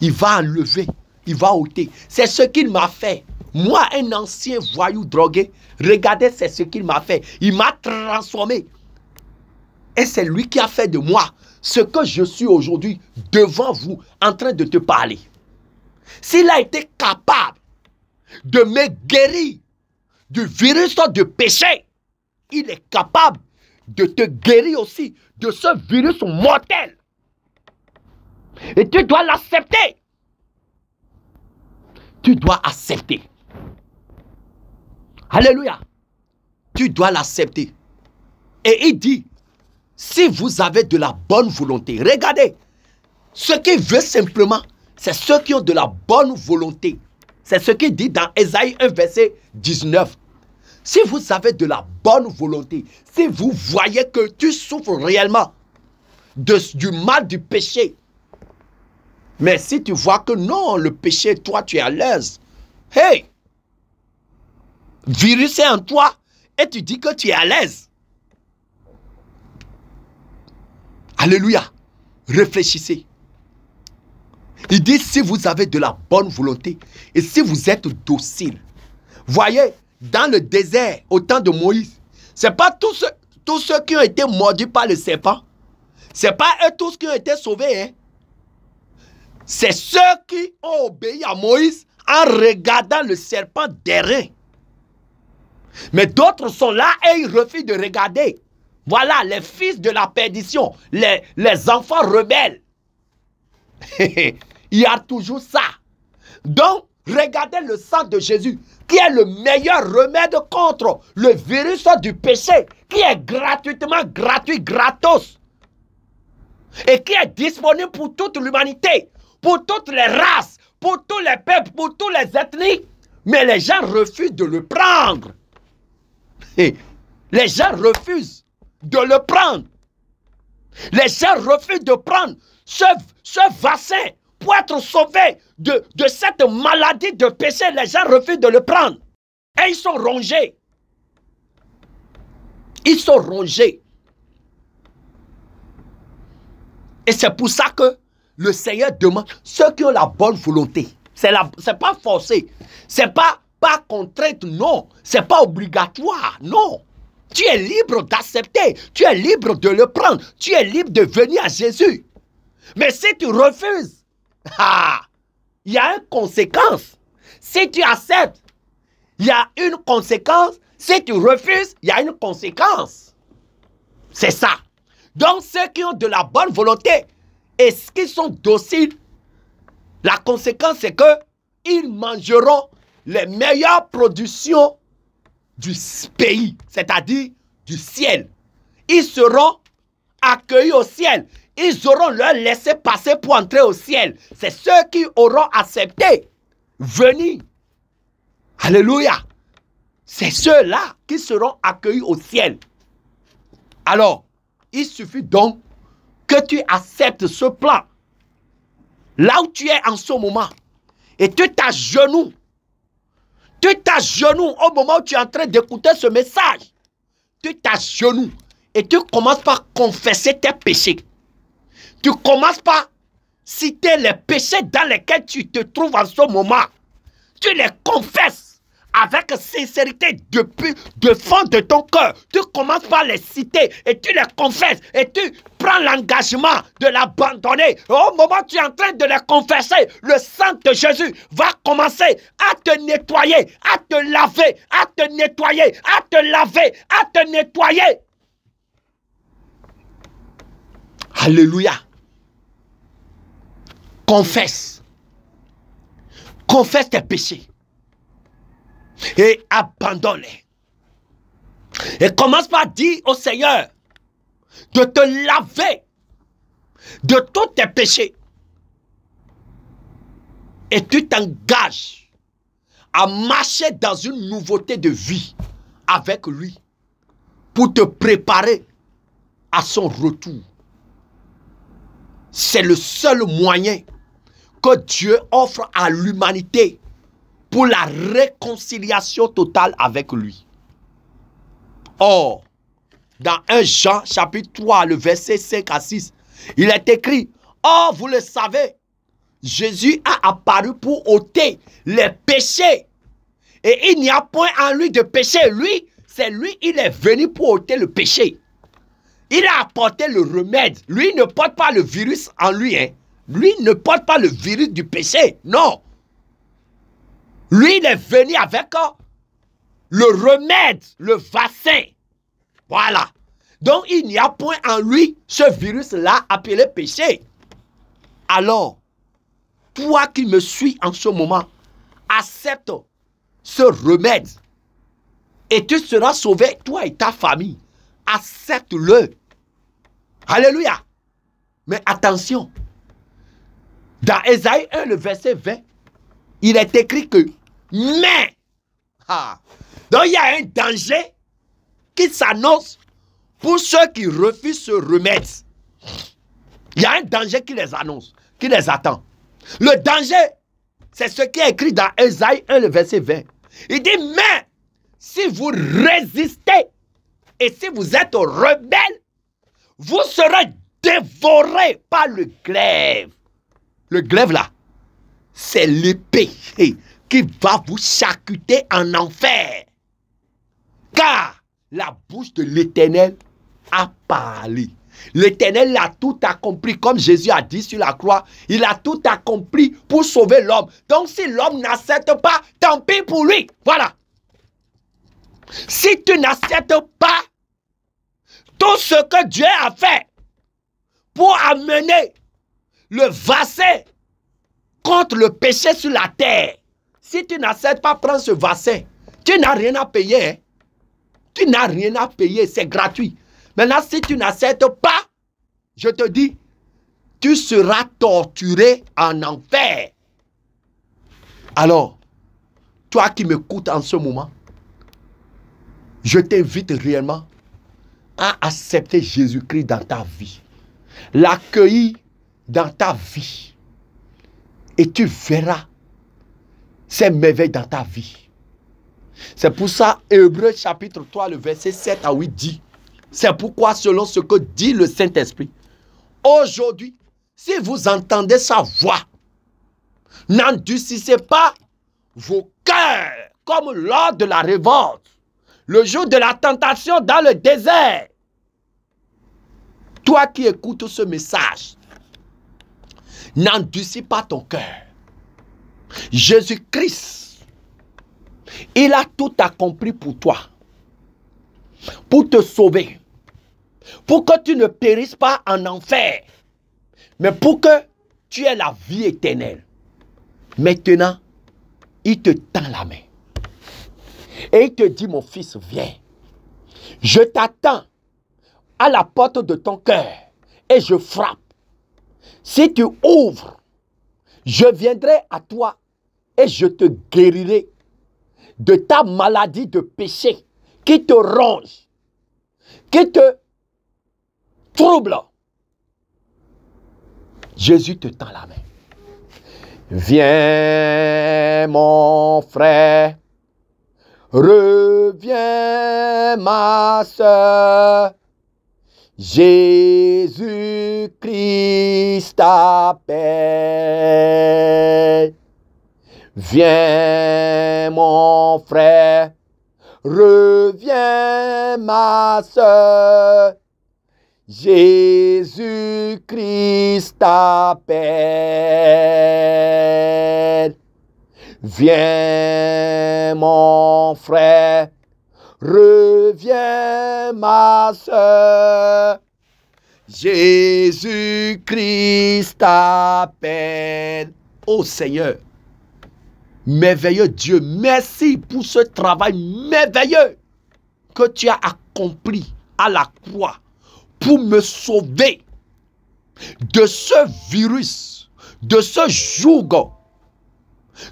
Il va enlever, il va ôter. C'est ce qu'il m'a fait. Moi, un ancien voyou drogué, regardez, c'est ce qu'il m'a fait. Il m'a transformé. Et c'est lui qui a fait de moi ce que je suis aujourd'hui devant vous en train de te parler. S'il a été capable de me guérir du virus de péché, il est capable de te guérir aussi de ce virus mortel. Et tu dois l'accepter. Tu dois accepter. Alléluia. Tu dois l'accepter. Et il dit, si vous avez de la bonne volonté, regardez, ce qu'il veut simplement, c'est ceux qui ont de la bonne volonté. C'est ce qu'il dit dans Ésaïe 1, verset 19. Si vous avez de la bonne volonté, si vous voyez que tu souffres réellement de, du mal du péché, mais si tu vois que non, le péché, toi, tu es à l'aise, hey, virus est en toi et tu dis que tu es à l'aise. Alléluia. Réfléchissez. Il dit si vous avez de la bonne volonté et si vous êtes docile. Voyez, dans le désert au temps de Moïse. Ce pas tous ceux, qui ont été mordus par le serpent. Ce pas eux tous qui ont été sauvés. Hein. C'est ceux qui ont obéi à Moïse en regardant le serpent derrière. Mais d'autres sont là et ils refusent de regarder. Voilà les fils de la perdition, les, les enfants rebelles. Il y a toujours ça. Donc, regardez le sang de Jésus qui est le meilleur remède contre le virus du péché, qui est gratuitement gratuit, gratos, et qui est disponible pour toute l'humanité, pour toutes les races, pour tous les peuples, pour toutes les ethnies, mais les gens refusent de le prendre. les gens refusent de le prendre. Les gens refusent de prendre ce, ce vaccin pour être sauvés de, de cette maladie de péché, les gens refusent de le prendre. Et ils sont rongés. Ils sont rongés. Et c'est pour ça que le Seigneur demande ceux qui ont la bonne volonté. ce n'est pas forcé. C'est pas pas contrainte, non. Ce n'est pas obligatoire, non. Tu es libre d'accepter. Tu es libre de le prendre. Tu es libre de venir à Jésus. Mais si tu refuses, ah, il y a une conséquence. Si tu acceptes, il y a une conséquence. Si tu refuses, il y a une conséquence. C'est ça. Donc ceux qui ont de la bonne volonté et ceux qui sont dociles, la conséquence c'est que ils mangeront les meilleures productions du pays, c'est-à-dire du ciel. Ils seront accueillis au ciel ils auront leur laissé passer pour entrer au ciel. C'est ceux qui auront accepté venir. Alléluia. C'est ceux-là qui seront accueillis au ciel. Alors, il suffit donc que tu acceptes ce plan. Là où tu es en ce moment, et tu t'agenouilles. Tu t'agenouilles au moment où tu es en train d'écouter ce message. Tu t'agenouilles et tu commences par confesser tes péchés. Tu commences par citer les péchés dans lesquels tu te trouves en ce moment. Tu les confesses avec sincérité depuis de fond de ton cœur. Tu commences par les citer et tu les confesses et tu prends l'engagement de l'abandonner. Au moment où tu es en train de les confesser, le Saint de Jésus va commencer à te nettoyer, à te laver, à te nettoyer, à te laver, à te nettoyer. Alléluia confesse. Confesse tes péchés. Et abandonne-les. Et commence par dire au Seigneur de te laver de tous tes péchés. Et tu t'engages à marcher dans une nouveauté de vie avec lui pour te préparer à son retour. C'est le seul moyen que Dieu offre à l'humanité pour la réconciliation totale avec lui. Or, dans 1 Jean chapitre 3, le verset 5 à 6, il est écrit, Or, vous le savez, Jésus a apparu pour ôter les péchés. Et il n'y a point en lui de péché. Lui, c'est lui, il est venu pour ôter le péché. Il a apporté le remède. Lui ne porte pas le virus en lui. Hein. Lui ne porte pas le virus du péché, non. Lui, il est venu avec oh, le remède, le vaccin. Voilà. Donc, il n'y a point en lui ce virus-là appelé péché. Alors, toi qui me suis en ce moment, accepte ce remède et tu seras sauvé, toi et ta famille. Accepte-le. Alléluia. Mais attention, dans Esaïe 1, le verset 20, il est écrit que mais, ah, donc il y a un danger qui s'annonce pour ceux qui refusent de se remettre. Il y a un danger qui les annonce, qui les attend. Le danger, c'est ce qui est écrit dans Esaïe 1, le verset 20. Il dit, mais si vous résistez et si vous êtes rebelles, vous serez dévorés par le glaive le glaive là, c'est l'épée qui va vous charcuter en enfer. Car la bouche de l'Éternel a parlé. L'Éternel a tout accompli, comme Jésus a dit sur la croix. Il a tout accompli pour sauver l'homme. Donc si l'homme n'accepte pas, tant pis pour lui. Voilà. Si tu n'acceptes pas tout ce que Dieu a fait pour amener le vaccin contre le péché sur la terre. Si tu n'acceptes pas prendre ce vaccin. tu n'as rien à payer. Hein. Tu n'as rien à payer, c'est gratuit. Maintenant, si tu n'acceptes pas, je te dis, tu seras torturé en enfer. Alors, toi qui m'écoutes en ce moment, je t'invite réellement à accepter Jésus-Christ dans ta vie, l'accueillir dans ta vie et tu verras ces merveilles dans ta vie. C'est pour ça, Hébreux chapitre 3, le verset 7 à 8 dit, c'est pourquoi selon ce que dit le Saint-Esprit, aujourd'hui, si vous entendez sa voix, n'endurcissez pas vos cœurs comme lors de la révolte, le jour de la tentation dans le désert. Toi qui écoutes ce message, n'endurcis pas ton cœur. Jésus-Christ, il a tout accompli pour toi, pour te sauver, pour que tu ne périsses pas en enfer, mais pour que tu aies la vie éternelle. Maintenant, il te tend la main. Et il te dit, mon fils, viens. Je t'attends à la porte de ton cœur et je frappe. Si tu ouvres, je viendrai à toi et je te guérirai de ta maladie de péché qui te ronge, qui te trouble. Jésus te tend la main. Viens mon frère, reviens ma soeur. Jésus-Christ appelle, Viens mon frère, reviens ma sœur. Jésus-Christ appelle, Viens mon frère, Reviens, ma soeur, Jésus-Christ t'appelle. Ô Seigneur, merveilleux Dieu, merci pour ce travail merveilleux que tu as accompli à la croix pour me sauver de ce virus, de ce joug,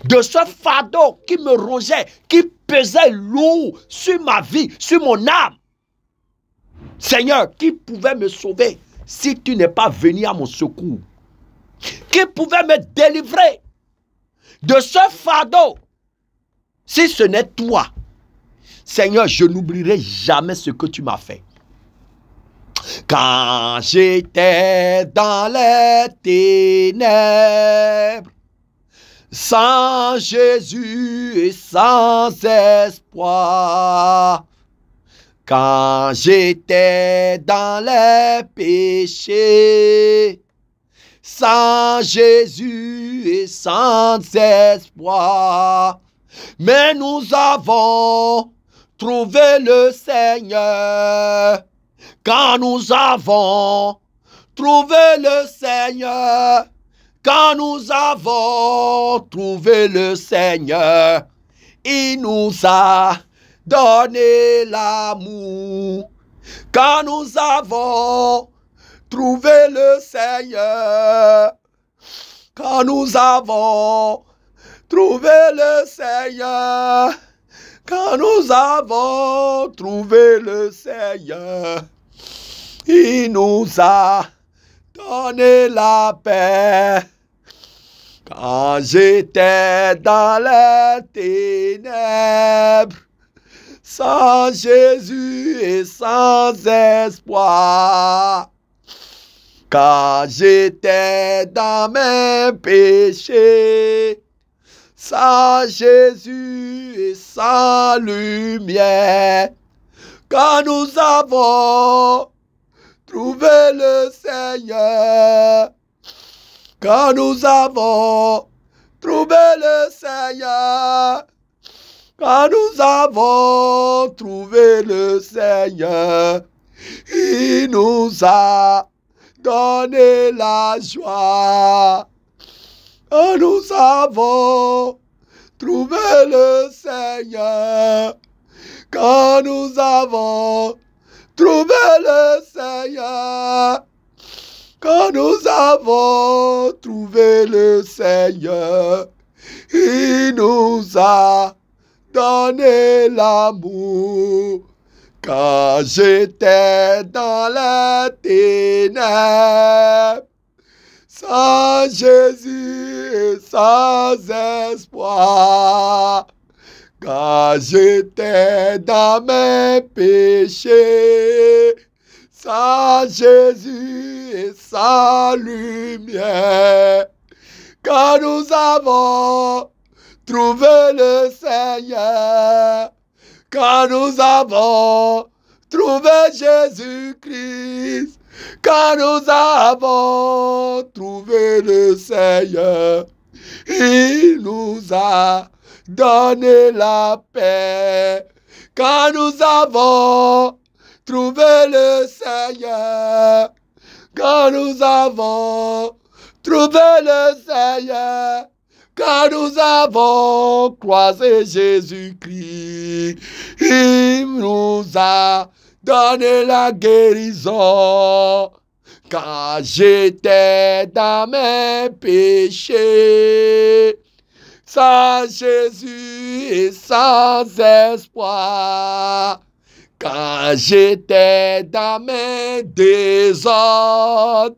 de ce fardeau qui me rongeait, qui pesait lourd sur ma vie, sur mon âme. Seigneur, qui pouvait me sauver si tu n'es pas venu à mon secours? Qui pouvait me délivrer de ce fardeau si ce n'est toi? Seigneur, je n'oublierai jamais ce que tu m'as fait. Quand j'étais dans les ténèbres, sans Jésus et sans espoir. Quand j'étais dans les péchés, sans Jésus et sans espoir, mais nous avons trouvé le Seigneur. Quand nous avons trouvé le Seigneur, quand nous avons trouvé le Seigneur, il nous a donné l'amour. Quand nous avons trouvé le Seigneur, quand nous avons trouvé le Seigneur, quand nous avons trouvé le Seigneur, il nous a donné la paix. Quand j'étais dans les ténèbres, sans Jésus et sans espoir. Quand j'étais dans mes péchés, sans Jésus et sans lumière, quand nous avons trouvé le Seigneur, quand nous avons trouvé le Seigneur. quand nous avons trouvé le Seigneur. Il nous a donné la joie. Quand nous avons trouvé le Seigneur. quand nous avons trouvé le Seigneur quand nous avons trouvé le Seigneur, il nous a donné l'amour. Quand j'étais dans la ténèbre, sans Jésus et sans espoir, quand j'étais dans mes péchés, sa Jésus et sa lumière, car nous avons trouvé le Seigneur, car nous avons trouvé Jésus-Christ, car nous avons trouvé le Seigneur. Il nous a donné la paix, car nous avons Trouvez le Seigneur. car nous avons trouvé le Seigneur, car nous avons croisé Jésus-Christ, il nous a donné la guérison. Car j'étais dans mes péchés, sans Jésus et sans espoir. Car j'étais dans mes désordres,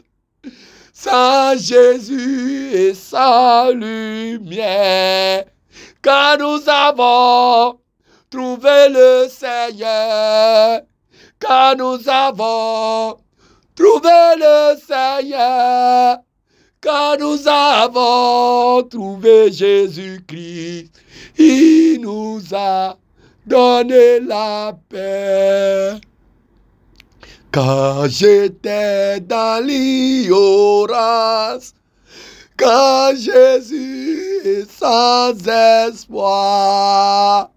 sans Jésus et sans lumière. Car nous avons trouvé le Seigneur, car nous avons trouvé le Seigneur, car nous avons trouvé Jésus-Christ. Il nous a donner la paix. Quand j'étais dans l'Ioras, quand Jésus est sans espoir,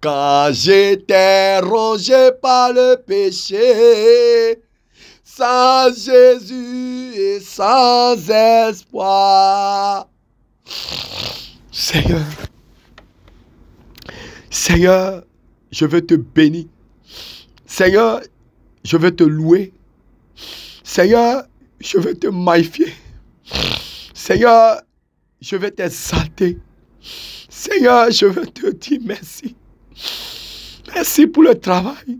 quand j'étais rongé par le péché, sans Jésus et sans espoir. Seigneur. Seigneur, je veux te bénir. Seigneur, je veux te louer. Seigneur, je veux te maïfier. Seigneur, je veux t'exalter. Seigneur, je veux te dire merci. Merci pour le travail,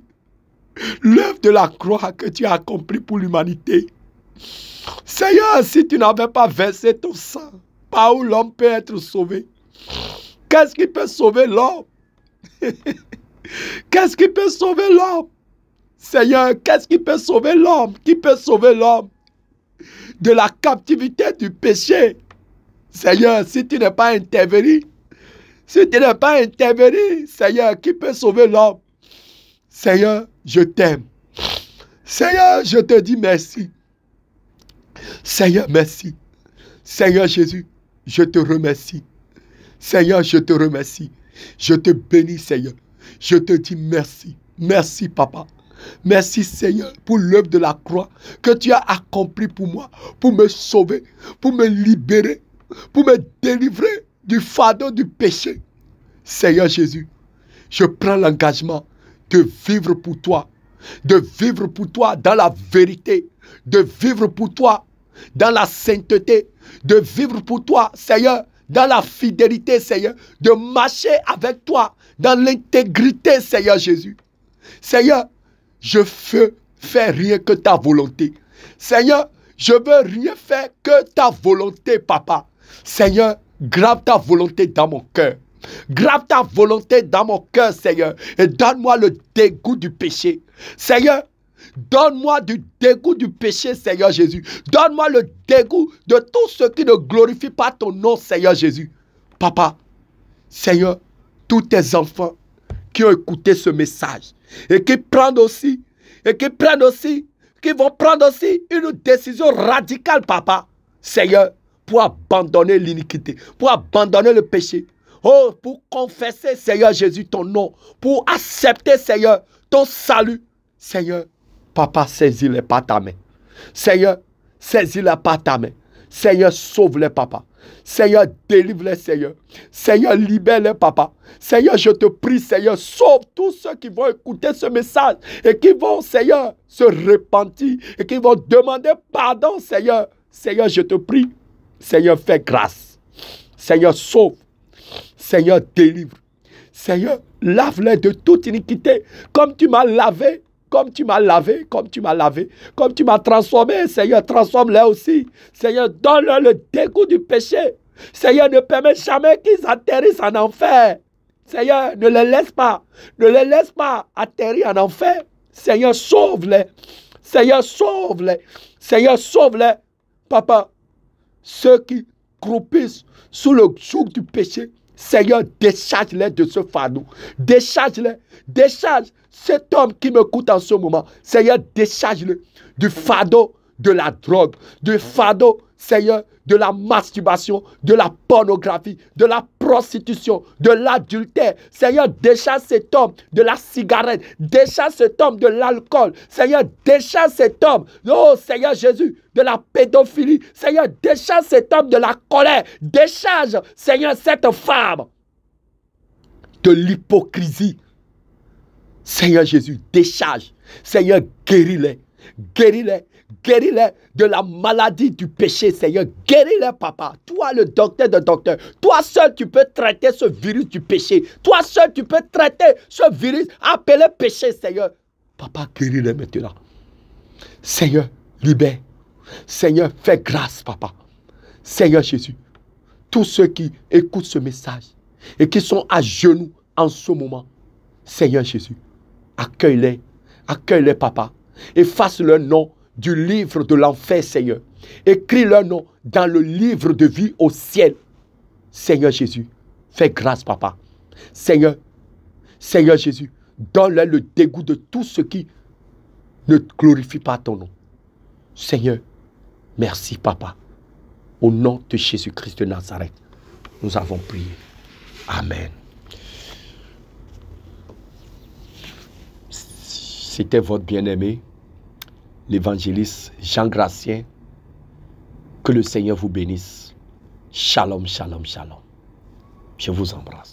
l'œuvre de la croix que tu as accomplie pour l'humanité. Seigneur, si tu n'avais pas versé ton sang, pas où l'homme peut être sauvé Qu'est-ce qui peut sauver l'homme Qu'est-ce qui peut sauver l'homme Seigneur, qu'est-ce qui peut sauver l'homme Qui peut sauver l'homme de la captivité du péché Seigneur, si tu n'es pas intervenu, si tu n'es pas intervenu, Seigneur, qui peut sauver l'homme Seigneur, je t'aime. Seigneur, je te dis merci. Seigneur, merci. Seigneur Jésus, je te remercie. Seigneur, je te remercie. Je te bénis, Seigneur. Je te dis merci. Merci, Papa. Merci Seigneur pour l'œuvre de la croix que tu as accomplie pour moi, pour me sauver, pour me libérer, pour me délivrer du fardeau du péché. Seigneur Jésus, je prends l'engagement de vivre pour toi, de vivre pour toi dans la vérité, de vivre pour toi dans la sainteté, de vivre pour toi, Seigneur, dans la fidélité, Seigneur, de marcher avec toi dans l'intégrité, Seigneur Jésus. Seigneur, je veux faire rien que ta volonté. Seigneur, je veux rien faire que ta volonté, papa. Seigneur, grave ta volonté dans mon cœur. Grave ta volonté dans mon cœur, Seigneur. Et donne-moi le dégoût du péché. Seigneur, Donne-moi du dégoût du péché, Seigneur Jésus. Donne-moi le dégoût de tout ce qui ne glorifie pas ton nom, Seigneur Jésus. Papa, Seigneur, tous tes enfants qui ont écouté ce message et qui prennent aussi, et qui prennent aussi, qui vont prendre aussi une décision radicale, papa, Seigneur, pour abandonner l'iniquité, pour abandonner le péché. Oh, pour confesser, Seigneur Jésus, ton nom, pour accepter, Seigneur, ton salut, Seigneur. Papa, saisis-les par ta main. Seigneur, saisis-les par ta main. Seigneur, sauve-les, papa. Seigneur, délivre-les, Seigneur. Seigneur, libère-les, papa. Seigneur, je te prie, Seigneur, sauve tous ceux qui vont écouter ce message et qui vont, Seigneur, se repentir et qui vont demander pardon, Seigneur. Seigneur, je te prie. Seigneur, fais grâce. Seigneur, sauve. Seigneur, délivre. Seigneur, lave-les de toute iniquité, comme tu m'as lavé comme tu m'as lavé, comme tu m'as lavé, comme tu m'as transformé. Seigneur, transforme-les aussi. Seigneur, donne-leur le dégoût du péché. Seigneur, ne permets jamais qu'ils atterrissent en enfer. Seigneur, ne les laisse pas. Ne les laisse pas atterrir en enfer. Seigneur, sauve-les. Seigneur, sauve-les. Seigneur, sauve-les. Papa, ceux qui croupissent sous le joug du péché, Seigneur, décharge-les de ce fardeau. Décharge-les. Décharge. Cet homme qui me m'écoute en ce moment, Seigneur, décharge-le du fardeau de la drogue, du fardeau, Seigneur, de la masturbation, de la pornographie, de la prostitution, de l'adultère. Seigneur, décharge cet homme de la cigarette, décharge cet homme de l'alcool. Seigneur, décharge cet homme, oh Seigneur Jésus, de la pédophilie. Seigneur, décharge cet homme de la colère. Décharge, Seigneur, cette femme de l'hypocrisie. Seigneur Jésus, décharge. Seigneur, guéris-les. Guéris-les. Guéris-les de la maladie du péché, Seigneur. Guéris-les, papa. Toi, le docteur de docteur. Toi seul, tu peux traiter ce virus du péché. Toi seul, tu peux traiter ce virus appelé péché, Seigneur. Papa, guéris-les maintenant. Seigneur, libère. Seigneur, fais grâce, papa. Seigneur Jésus, tous ceux qui écoutent ce message et qui sont à genoux en ce moment, Seigneur Jésus, Accueille-les. Accueille-les, papa. Efface leur nom du livre de l'enfer, Seigneur. Écris leur nom dans le livre de vie au ciel. Seigneur Jésus, fais grâce, papa. Seigneur, Seigneur Jésus, donne-leur le dégoût de tout ce qui ne glorifie pas ton nom. Seigneur, merci, papa. Au nom de Jésus-Christ de Nazareth, nous avons prié. Amen. C'était votre bien-aimé, l'évangéliste Jean Gracien. Que le Seigneur vous bénisse. Shalom, shalom, shalom. Je vous embrasse.